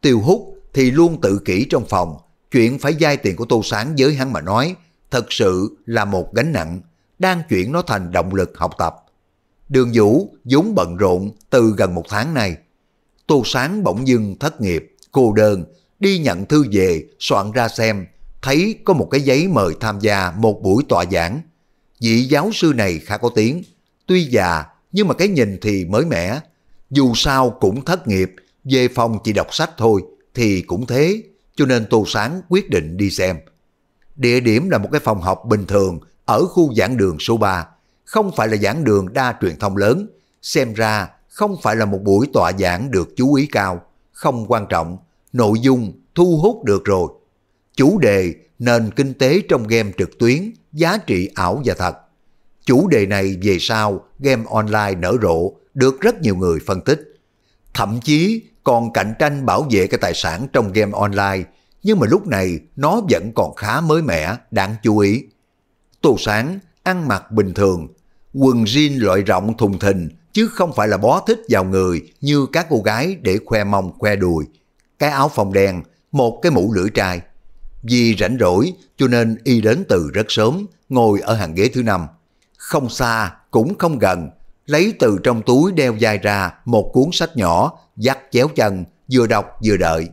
Tiêu Hút thì luôn tự kỷ trong phòng, chuyện phải dai tiền của Tô Sáng với hắn mà nói thật sự là một gánh nặng, đang chuyển nó thành động lực học tập. Đường Vũ vốn bận rộn từ gần một tháng nay. Tô Sáng bỗng dưng thất nghiệp, cô đơn, đi nhận thư về, soạn ra xem, thấy có một cái giấy mời tham gia một buổi tọa giảng. Vị giáo sư này khá có tiếng, tuy già nhưng mà cái nhìn thì mới mẻ. Dù sao cũng thất nghiệp, về phòng chỉ đọc sách thôi thì cũng thế, cho nên Tô Sáng quyết định đi xem. Địa điểm là một cái phòng học bình thường ở khu giảng đường số 3, không phải là giảng đường đa truyền thông lớn, xem ra không phải là một buổi tọa giảng được chú ý cao, không quan trọng, nội dung thu hút được rồi. Chủ đề nền kinh tế trong game trực tuyến, giá trị ảo và thật. Chủ đề này về sau game online nở rộ được rất nhiều người phân tích. Thậm chí còn cạnh tranh bảo vệ cái tài sản trong game online nhưng mà lúc này nó vẫn còn khá mới mẻ, đáng chú ý. Tô Sáng ăn mặc bình thường, quần jean loại rộng thùng thình chứ không phải là bó thích vào người như các cô gái để khoe mông khoe đùi. Cái áo phòng đen, một cái mũ lưỡi trai. Vì rảnh rỗi cho nên y đến từ rất sớm, ngồi ở hàng ghế thứ năm. Không xa, cũng không gần, lấy từ trong túi đeo dài ra một cuốn sách nhỏ, dắt chéo chân, vừa đọc vừa đợi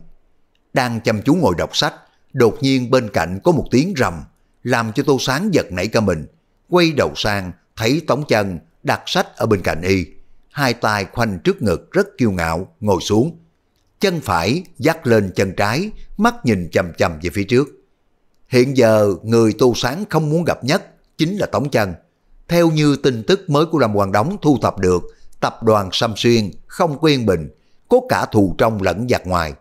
đang chăm chú ngồi đọc sách, đột nhiên bên cạnh có một tiếng rầm, làm cho Tô Sáng giật nảy cả mình. Quay đầu sang, thấy Tống Chân đặt sách ở bên cạnh y, hai tay khoanh trước ngực rất kiêu ngạo, ngồi xuống. Chân phải dắt lên chân trái, mắt nhìn chầm chầm về phía trước. Hiện giờ người Tô Sáng không muốn gặp nhất chính là Tống Chân. Theo như tin tức mới của Lâm Hoàng đóng thu thập được, tập đoàn Sam Xuyên không quen bình, có cả thù trong lẫn giặc ngoài.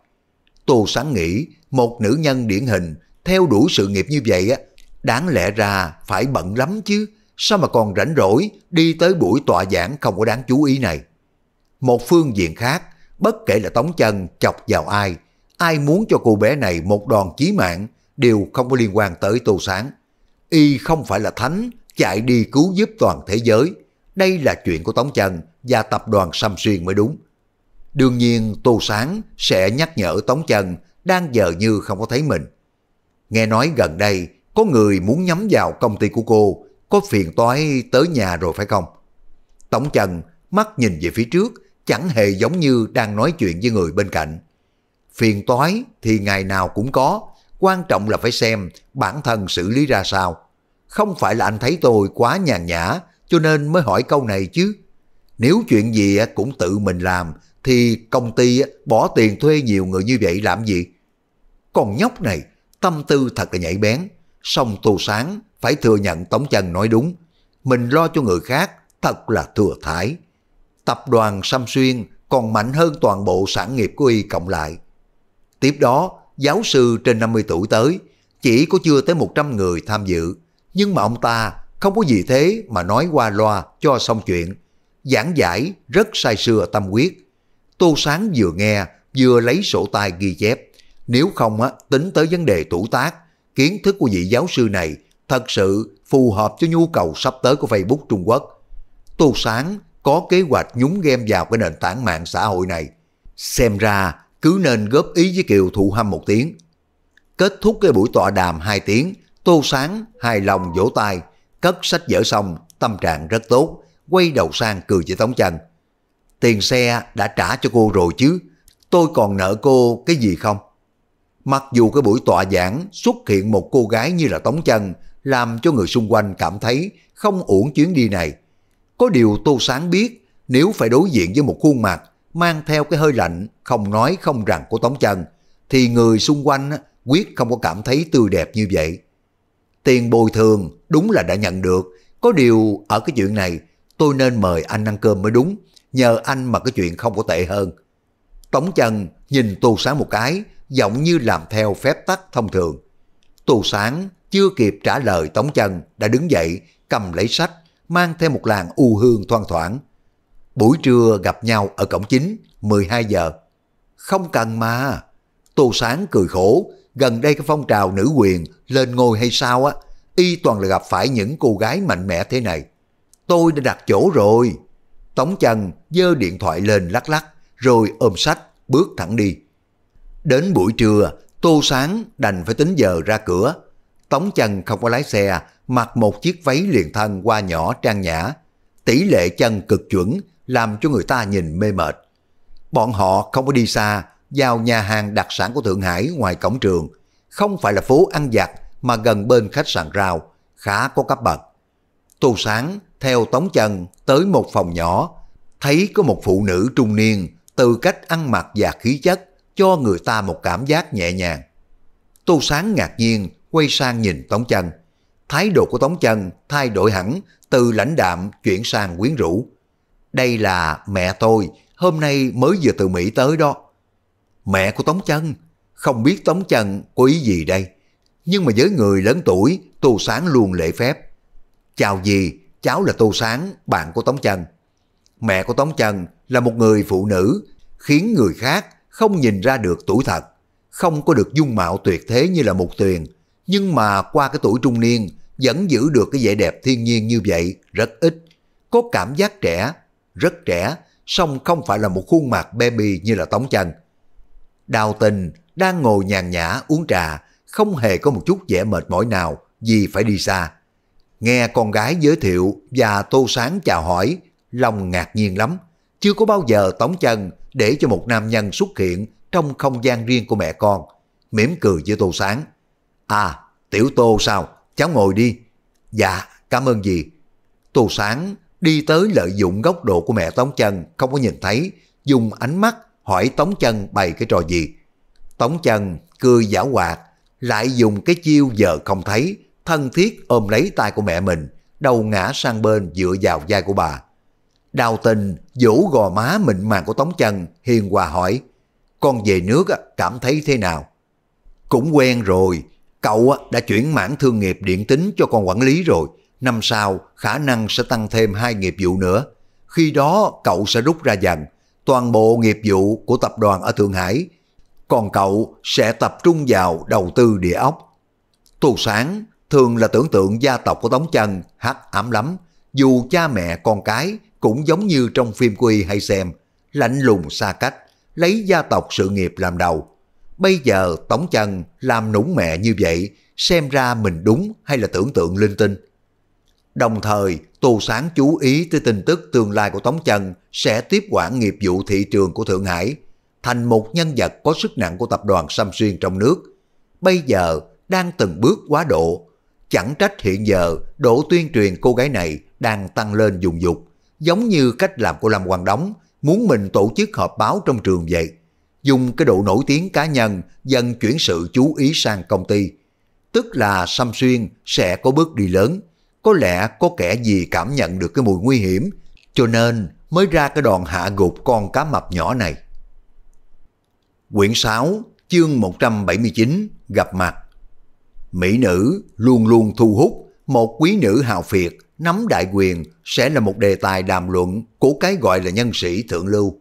Tô Sáng nghĩ một nữ nhân điển hình theo đuổi sự nghiệp như vậy á, đáng lẽ ra phải bận lắm chứ, sao mà còn rảnh rỗi đi tới buổi tọa giảng không có đáng chú ý này. Một phương diện khác, bất kể là Tống Chân chọc vào ai, ai muốn cho cô bé này một đòn chí mạng đều không có liên quan tới Tô Sáng. Y không phải là thánh chạy đi cứu giúp toàn thế giới. Đây là chuyện của Tống Trần và tập đoàn xuyên mới đúng. Đương nhiên Tô Sáng sẽ nhắc nhở Tống Trần đang giờ như không có thấy mình. Nghe nói gần đây có người muốn nhắm vào công ty của cô, có phiền toái tới nhà rồi phải không? Tống Trần mắt nhìn về phía trước, chẳng hề giống như đang nói chuyện với người bên cạnh. Phiền toái thì ngày nào cũng có, quan trọng là phải xem bản thân xử lý ra sao. Không phải là anh thấy tôi quá nhàn nhã cho nên mới hỏi câu này chứ. Nếu chuyện gì cũng tự mình làm thì công ty bỏ tiền thuê nhiều người như vậy làm gì? Còn nhóc này, tâm tư thật là nhạy bén, song tù sáng phải thừa nhận Tống Trần nói đúng, mình lo cho người khác thật là thừa thải. Tập đoàn Sam Xuyên còn mạnh hơn toàn bộ sản nghiệp của y cộng lại. Tiếp đó, giáo sư trên 50 tuổi tới, chỉ có chưa tới 100 người tham dự, nhưng mà ông ta không có gì thế mà nói qua loa cho xong chuyện. Giảng giải rất sai sưa tâm quyết, Tô Sáng vừa nghe, vừa lấy sổ tay ghi chép. Nếu không á, tính tới vấn đề tuổi tác, kiến thức của vị giáo sư này thật sự phù hợp cho nhu cầu sắp tới của Facebook Trung Quốc. Tô Sáng có kế hoạch nhúng game vào cái nền tảng mạng xã hội này. Xem ra cứ nên góp ý với Kiều Thụ Hâm một tiếng. Kết thúc cái buổi tọa đàm 2 tiếng, Tô Sáng hài lòng vỗ tay, cất sách vở xong, tâm trạng rất tốt, quay đầu sang cười với Tống chanh tiền xe đã trả cho cô rồi chứ, tôi còn nợ cô cái gì không? Mặc dù cái buổi tọa giảng xuất hiện một cô gái như là Tống Chân làm cho người xung quanh cảm thấy không uổng chuyến đi này. Có điều Tô Sáng biết nếu phải đối diện với một khuôn mặt mang theo cái hơi lạnh không nói không rằng của Tống Chân thì người xung quanh quyết không có cảm thấy tươi đẹp như vậy. Tiền bồi thường đúng là đã nhận được. Có điều ở cái chuyện này tôi nên mời anh ăn cơm mới đúng nhờ anh mà cái chuyện không có tệ hơn. Tống Trần nhìn Tô Sáng một cái, giọng như làm theo phép tắc thông thường. Tô Sáng chưa kịp trả lời Tống Trần đã đứng dậy, cầm lấy sách, mang theo một làn u hương thoang thoảng. Buổi trưa gặp nhau ở cổng chính, 12 giờ. Không cần mà. Tô Sáng cười khổ, gần đây cái phong trào nữ quyền lên ngôi hay sao á, y toàn là gặp phải những cô gái mạnh mẽ thế này. Tôi đã đặt chỗ rồi. Tống Trần dơ điện thoại lên lắc lắc, rồi ôm sách, bước thẳng đi. Đến buổi trưa, Tô Sáng đành phải tính giờ ra cửa. Tống Trần không có lái xe, mặc một chiếc váy liền thân qua nhỏ trang nhã. Tỷ lệ chân cực chuẩn, làm cho người ta nhìn mê mệt. Bọn họ không có đi xa, vào nhà hàng đặc sản của Thượng Hải ngoài cổng trường. Không phải là phố ăn giặt mà gần bên khách sạn rào, khá có cấp bậc. Tô Sáng theo Tống Trần tới một phòng nhỏ, thấy có một phụ nữ trung niên từ cách ăn mặc và khí chất cho người ta một cảm giác nhẹ nhàng. Tô Sáng ngạc nhiên quay sang nhìn Tống Trần. Thái độ của Tống Trần thay đổi hẳn từ lãnh đạm chuyển sang quyến rũ. Đây là mẹ tôi, hôm nay mới vừa từ Mỹ tới đó. Mẹ của Tống Trần, không biết Tống Trần có ý gì đây. Nhưng mà với người lớn tuổi, Tô Sáng luôn lễ phép. Chào gì cháu là Tô Sáng, bạn của Tống Trần. Mẹ của Tống Trần là một người phụ nữ, khiến người khác không nhìn ra được tuổi thật, không có được dung mạo tuyệt thế như là một Tuyền, nhưng mà qua cái tuổi trung niên vẫn giữ được cái vẻ đẹp thiên nhiên như vậy rất ít, có cảm giác trẻ, rất trẻ, song không phải là một khuôn mặt baby như là Tống Trần. Đào tình đang ngồi nhàn nhã uống trà, không hề có một chút vẻ mệt mỏi nào vì phải đi xa. Nghe con gái giới thiệu và Tô Sáng chào hỏi, lòng ngạc nhiên lắm. Chưa có bao giờ Tống chân để cho một nam nhân xuất hiện trong không gian riêng của mẹ con. mỉm cười với Tô Sáng. À, tiểu Tô sao? Cháu ngồi đi. Dạ, cảm ơn gì? Tô Sáng đi tới lợi dụng góc độ của mẹ Tống chân không có nhìn thấy, dùng ánh mắt hỏi Tống chân bày cái trò gì. Tống chân cười giả hoạt, lại dùng cái chiêu giờ không thấy thân thiết ôm lấy tay của mẹ mình, đầu ngã sang bên dựa vào vai của bà. Đào tình vỗ gò má mịn màng của Tống Chân, hiền hòa hỏi, con về nước cảm thấy thế nào? Cũng quen rồi, cậu đã chuyển mảng thương nghiệp điện tính cho con quản lý rồi, năm sau khả năng sẽ tăng thêm hai nghiệp vụ nữa. Khi đó cậu sẽ rút ra dần toàn bộ nghiệp vụ của tập đoàn ở Thượng Hải, còn cậu sẽ tập trung vào đầu tư địa ốc. Tô Sáng thường là tưởng tượng gia tộc của Tống Trần hắc ám lắm, dù cha mẹ con cái cũng giống như trong phim quy hay xem, lạnh lùng xa cách, lấy gia tộc sự nghiệp làm đầu. Bây giờ Tống Trần làm nũng mẹ như vậy, xem ra mình đúng hay là tưởng tượng linh tinh. Đồng thời, Tô Sáng chú ý tới tin tức tương lai của Tống Trần sẽ tiếp quản nghiệp vụ thị trường của Thượng Hải, thành một nhân vật có sức nặng của tập đoàn Samsung trong nước. Bây giờ, đang từng bước quá độ, Chẳng trách hiện giờ độ tuyên truyền cô gái này đang tăng lên dùng dục, giống như cách làm của Lâm Hoàng Đóng muốn mình tổ chức họp báo trong trường vậy. Dùng cái độ nổi tiếng cá nhân dần chuyển sự chú ý sang công ty. Tức là Sâm Xuyên sẽ có bước đi lớn. Có lẽ có kẻ gì cảm nhận được cái mùi nguy hiểm cho nên mới ra cái đòn hạ gục con cá mập nhỏ này. Quyển 6, chương 179, gặp mặt. Mỹ nữ luôn luôn thu hút, một quý nữ hào phiệt, nắm đại quyền sẽ là một đề tài đàm luận của cái gọi là nhân sĩ thượng lưu.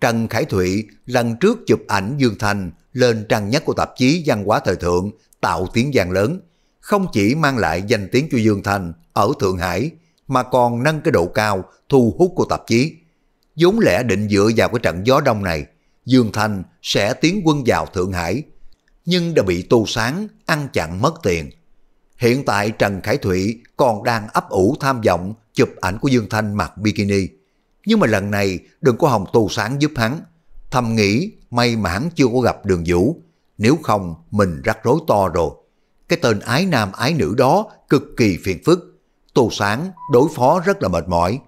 Trần Khải Thụy lần trước chụp ảnh Dương Thành lên trang nhất của tạp chí Văn hóa Thời Thượng tạo tiếng vang lớn, không chỉ mang lại danh tiếng cho Dương Thành ở Thượng Hải mà còn nâng cái độ cao thu hút của tạp chí. vốn lẽ định dựa vào cái trận gió đông này, Dương Thành sẽ tiến quân vào Thượng Hải nhưng đã bị Tu Sáng ăn chặn mất tiền. Hiện tại Trần Khải Thụy còn đang ấp ủ tham vọng chụp ảnh của Dương Thanh mặc bikini. Nhưng mà lần này đừng có Hồng Tu Sáng giúp hắn. Thầm nghĩ may mà hắn chưa có gặp Đường Vũ. Nếu không mình rắc rối to rồi. Cái tên ái nam ái nữ đó cực kỳ phiền phức. Tu Sáng đối phó rất là mệt mỏi.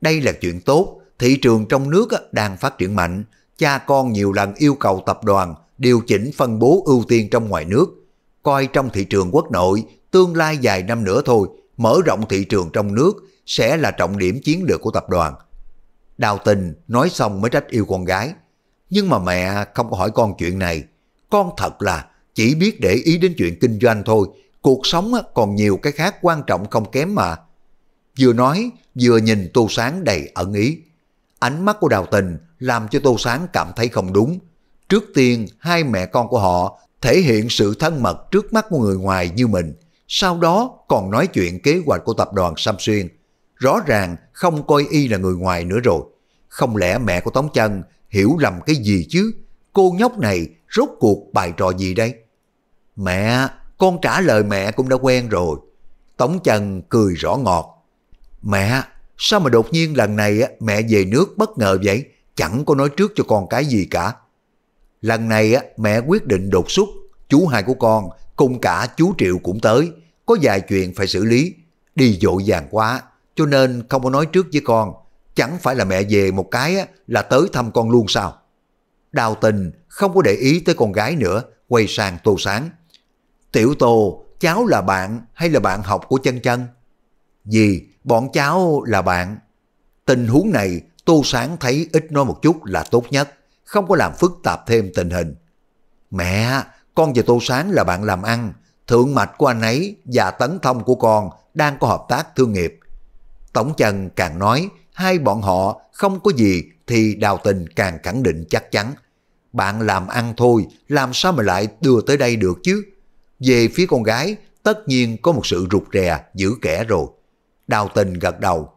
Đây là chuyện tốt. Thị trường trong nước đang phát triển mạnh. Cha con nhiều lần yêu cầu tập đoàn điều chỉnh phân bố ưu tiên trong ngoài nước, coi trong thị trường quốc nội, tương lai vài năm nữa thôi, mở rộng thị trường trong nước sẽ là trọng điểm chiến lược của tập đoàn. Đào tình nói xong mới trách yêu con gái, nhưng mà mẹ không có hỏi con chuyện này, con thật là chỉ biết để ý đến chuyện kinh doanh thôi, cuộc sống còn nhiều cái khác quan trọng không kém mà. Vừa nói, vừa nhìn Tô Sáng đầy ẩn ý. Ánh mắt của Đào Tình làm cho Tô Sáng cảm thấy không đúng, Trước tiên, hai mẹ con của họ thể hiện sự thân mật trước mắt của người ngoài như mình, sau đó còn nói chuyện kế hoạch của tập đoàn Samsung. Rõ ràng không coi y là người ngoài nữa rồi. Không lẽ mẹ của Tống Chân hiểu lầm cái gì chứ? Cô nhóc này rốt cuộc bài trò gì đây? Mẹ, con trả lời mẹ cũng đã quen rồi. Tống Trần cười rõ ngọt. Mẹ, sao mà đột nhiên lần này mẹ về nước bất ngờ vậy? Chẳng có nói trước cho con cái gì cả. Lần này á, mẹ quyết định đột xuất, chú hai của con cùng cả chú Triệu cũng tới, có vài chuyện phải xử lý, đi dội vàng quá, cho nên không có nói trước với con, chẳng phải là mẹ về một cái á, là tới thăm con luôn sao. Đào tình không có để ý tới con gái nữa, quay sang Tô Sáng. Tiểu Tô, cháu là bạn hay là bạn học của chân chân? gì bọn cháu là bạn. Tình huống này Tô Sáng thấy ít nói một chút là tốt nhất không có làm phức tạp thêm tình hình. Mẹ, con và Tô Sáng là bạn làm ăn, thượng mạch của anh ấy và tấn thông của con đang có hợp tác thương nghiệp. Tổng Trần càng nói, hai bọn họ không có gì thì đào tình càng khẳng định chắc chắn. Bạn làm ăn thôi, làm sao mà lại đưa tới đây được chứ? Về phía con gái, tất nhiên có một sự rụt rè giữ kẻ rồi. Đào tình gật đầu.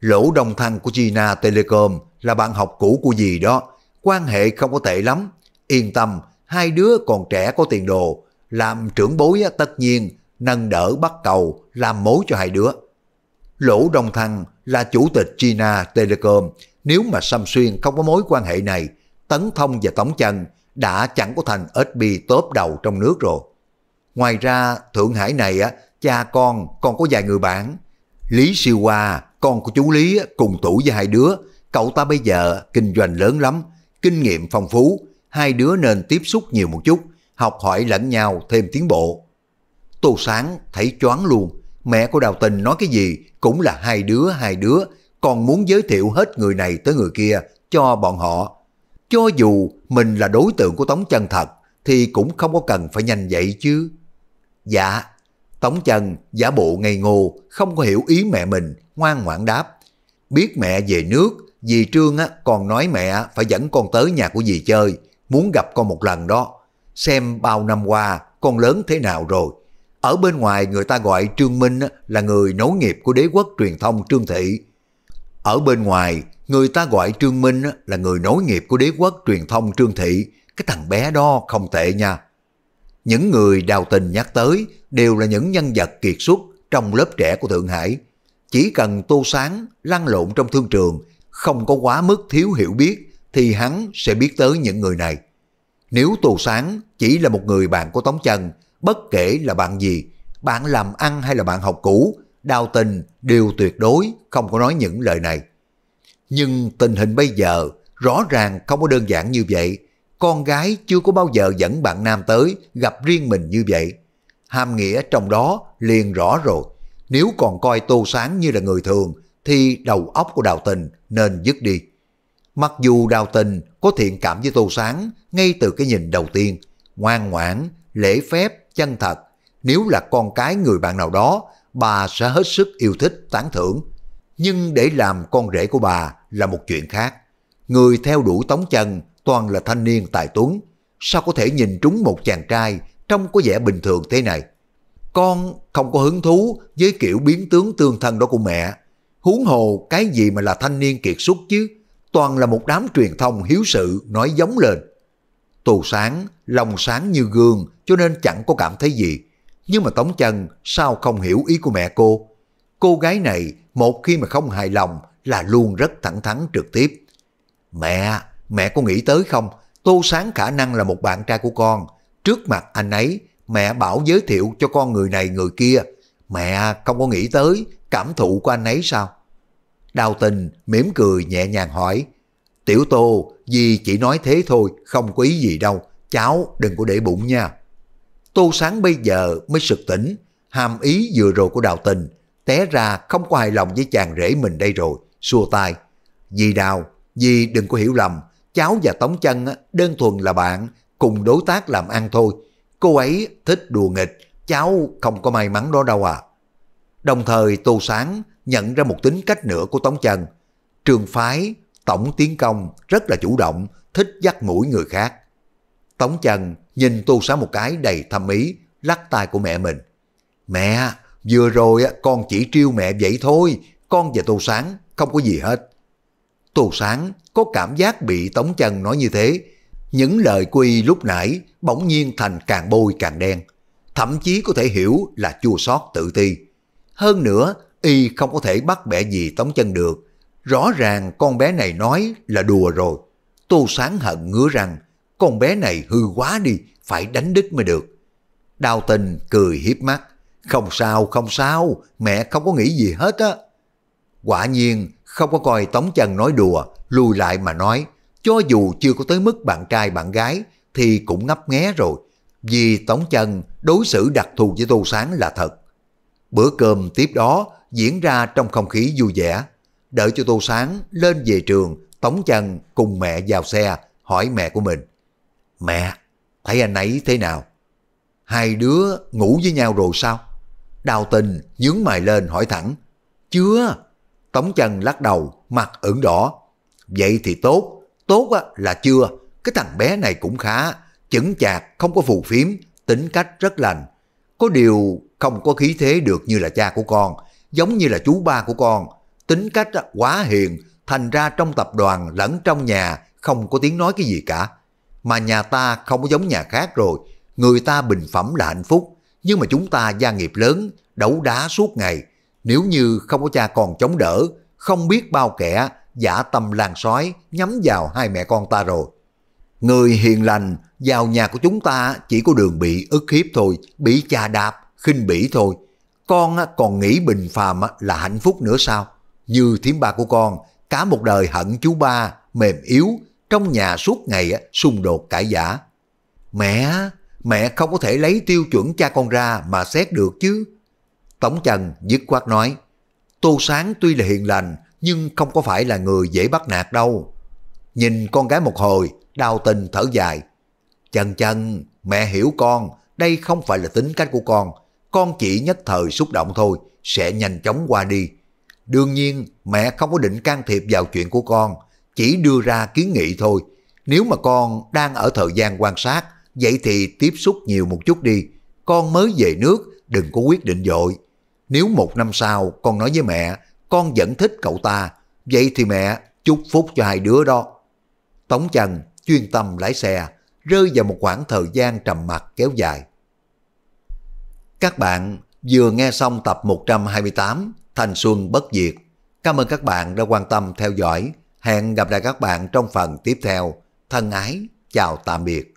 Lỗ đồng thăng của Gina Telecom là bạn học cũ của gì đó, quan hệ không có tệ lắm, yên tâm, hai đứa còn trẻ có tiền đồ, làm trưởng bối tất nhiên, nâng đỡ bắt cầu, làm mối cho hai đứa. Lỗ đông Thăng là chủ tịch China Telecom, nếu mà Sâm Xuyên không có mối quan hệ này, Tấn Thông và Tống trần đã chẳng có thành SB top đầu trong nước rồi. Ngoài ra, Thượng Hải này á, cha con còn có vài người bạn. Lý Siêu Hoa, con của chú Lý cùng tuổi với hai đứa, cậu ta bây giờ kinh doanh lớn lắm, kinh nghiệm phong phú, hai đứa nên tiếp xúc nhiều một chút, học hỏi lẫn nhau thêm tiến bộ. Tô Sáng thấy choáng luôn, mẹ của Đào Tình nói cái gì cũng là hai đứa hai đứa, còn muốn giới thiệu hết người này tới người kia cho bọn họ. Cho dù mình là đối tượng của Tống Chân thật, thì cũng không có cần phải nhanh vậy chứ. Dạ, Tống Chân giả bộ ngây ngô, không có hiểu ý mẹ mình, ngoan ngoãn đáp. Biết mẹ về nước Dì Trương á, còn nói mẹ phải dẫn con tới nhà của dì chơi, muốn gặp con một lần đó. Xem bao năm qua con lớn thế nào rồi. Ở bên ngoài người ta gọi Trương Minh á, là người nối nghiệp của đế quốc truyền thông Trương Thị. Ở bên ngoài người ta gọi Trương Minh á, là người nối nghiệp của đế quốc truyền thông Trương Thị. Cái thằng bé đó không tệ nha. Những người đào tình nhắc tới đều là những nhân vật kiệt xuất trong lớp trẻ của Thượng Hải. Chỉ cần tô sáng, lăn lộn trong thương trường không có quá mức thiếu hiểu biết thì hắn sẽ biết tới những người này. Nếu Tô Sáng chỉ là một người bạn của Tống Trần, bất kể là bạn gì, bạn làm ăn hay là bạn học cũ, đào tình đều tuyệt đối không có nói những lời này. Nhưng tình hình bây giờ rõ ràng không có đơn giản như vậy. Con gái chưa có bao giờ dẫn bạn nam tới gặp riêng mình như vậy. Hàm nghĩa trong đó liền rõ rồi. Nếu còn coi Tô Sáng như là người thường thì đầu óc của đào tình nên dứt đi. Mặc dù đào tình có thiện cảm với Tô Sáng ngay từ cái nhìn đầu tiên, ngoan ngoãn, lễ phép, chân thật, nếu là con cái người bạn nào đó, bà sẽ hết sức yêu thích, tán thưởng. Nhưng để làm con rể của bà là một chuyện khác. Người theo đuổi Tống chân toàn là thanh niên tài tuấn, sao có thể nhìn trúng một chàng trai trông có vẻ bình thường thế này. Con không có hứng thú với kiểu biến tướng tương thân đó của mẹ, Huống hồ cái gì mà là thanh niên kiệt xuất chứ, toàn là một đám truyền thông hiếu sự nói giống lên. Tù sáng, lòng sáng như gương cho nên chẳng có cảm thấy gì. Nhưng mà Tống Chân sao không hiểu ý của mẹ cô? Cô gái này một khi mà không hài lòng là luôn rất thẳng thắn trực tiếp. Mẹ, mẹ có nghĩ tới không? Tô Sáng khả năng là một bạn trai của con. Trước mặt anh ấy, mẹ bảo giới thiệu cho con người này người kia. Mẹ không có nghĩ tới cảm thụ của anh ấy sao? Đào tình mỉm cười nhẹ nhàng hỏi, Tiểu Tô, gì chỉ nói thế thôi, không có ý gì đâu, cháu đừng có để bụng nha. Tô Sáng bây giờ mới sực tỉnh, hàm ý vừa rồi của đào tình, té ra không có hài lòng với chàng rể mình đây rồi, xua tay. Dì đào, dì đừng có hiểu lầm, cháu và Tống Chân đơn thuần là bạn, cùng đối tác làm ăn thôi. Cô ấy thích đùa nghịch, cháu không có may mắn đó đâu à. Đồng thời Tô Sáng nhận ra một tính cách nữa của Tống Trần. Trường phái, tổng tiến công, rất là chủ động, thích dắt mũi người khác. Tống Trần nhìn Tô Sáng một cái đầy thâm ý, lắc tay của mẹ mình. Mẹ, vừa rồi con chỉ trêu mẹ vậy thôi, con và Tô Sáng không có gì hết. Tô Sáng có cảm giác bị Tống Trần nói như thế. Những lời quy lúc nãy bỗng nhiên thành càng bôi càng đen. Thậm chí có thể hiểu là chua xót tự ti. Hơn nữa, y không có thể bắt bẻ gì Tống Chân được. Rõ ràng con bé này nói là đùa rồi. Tô Sáng hận ngứa rằng, con bé này hư quá đi, phải đánh đích mới được. Đào tình cười hiếp mắt. Không sao, không sao, mẹ không có nghĩ gì hết á. Quả nhiên, không có coi Tống chân nói đùa, lùi lại mà nói, cho dù chưa có tới mức bạn trai bạn gái, thì cũng ngấp nghé rồi. Vì Tống chân đối xử đặc thù với Tô Sáng là thật. Bữa cơm tiếp đó diễn ra trong không khí vui vẻ. Đợi cho Tô Sáng lên về trường, Tống Trần cùng mẹ vào xe, hỏi mẹ của mình. Mẹ, thấy anh ấy thế nào? Hai đứa ngủ với nhau rồi sao? Đào tình nhướng mày lên hỏi thẳng. Chưa. Tống Trần lắc đầu, mặt ửng đỏ. Vậy thì tốt, tốt là chưa. Cái thằng bé này cũng khá, chững chạc, không có phù phiếm, tính cách rất lành, có điều không có khí thế được như là cha của con, giống như là chú ba của con. Tính cách quá hiền, thành ra trong tập đoàn lẫn trong nhà không có tiếng nói cái gì cả. Mà nhà ta không có giống nhà khác rồi, người ta bình phẩm là hạnh phúc, nhưng mà chúng ta gia nghiệp lớn, đấu đá suốt ngày. Nếu như không có cha con chống đỡ, không biết bao kẻ giả tâm làng sói nhắm vào hai mẹ con ta rồi. Người hiền lành vào nhà của chúng ta chỉ có đường bị ức hiếp thôi, bị cha đạp, khinh bỉ thôi. Con còn nghĩ bình phàm là hạnh phúc nữa sao? Như thiếm ba của con, cả một đời hận chú ba, mềm yếu, trong nhà suốt ngày xung đột cãi giả. Mẹ, mẹ không có thể lấy tiêu chuẩn cha con ra mà xét được chứ. Tống Trần dứt quát nói, Tô Sáng tuy là hiền lành nhưng không có phải là người dễ bắt nạt đâu. Nhìn con gái một hồi, đau tình thở dài, Chân chân, mẹ hiểu con, đây không phải là tính cách của con. Con chỉ nhất thời xúc động thôi, sẽ nhanh chóng qua đi. Đương nhiên, mẹ không có định can thiệp vào chuyện của con, chỉ đưa ra kiến nghị thôi. Nếu mà con đang ở thời gian quan sát, vậy thì tiếp xúc nhiều một chút đi. Con mới về nước, đừng có quyết định dội. Nếu một năm sau con nói với mẹ, con vẫn thích cậu ta, vậy thì mẹ chúc phúc cho hai đứa đó. Tống Trần chuyên tâm lái xe, rơi vào một khoảng thời gian trầm mặc kéo dài. Các bạn vừa nghe xong tập 128 Thành Xuân Bất Diệt. Cảm ơn các bạn đã quan tâm theo dõi. Hẹn gặp lại các bạn trong phần tiếp theo. Thân ái, chào tạm biệt.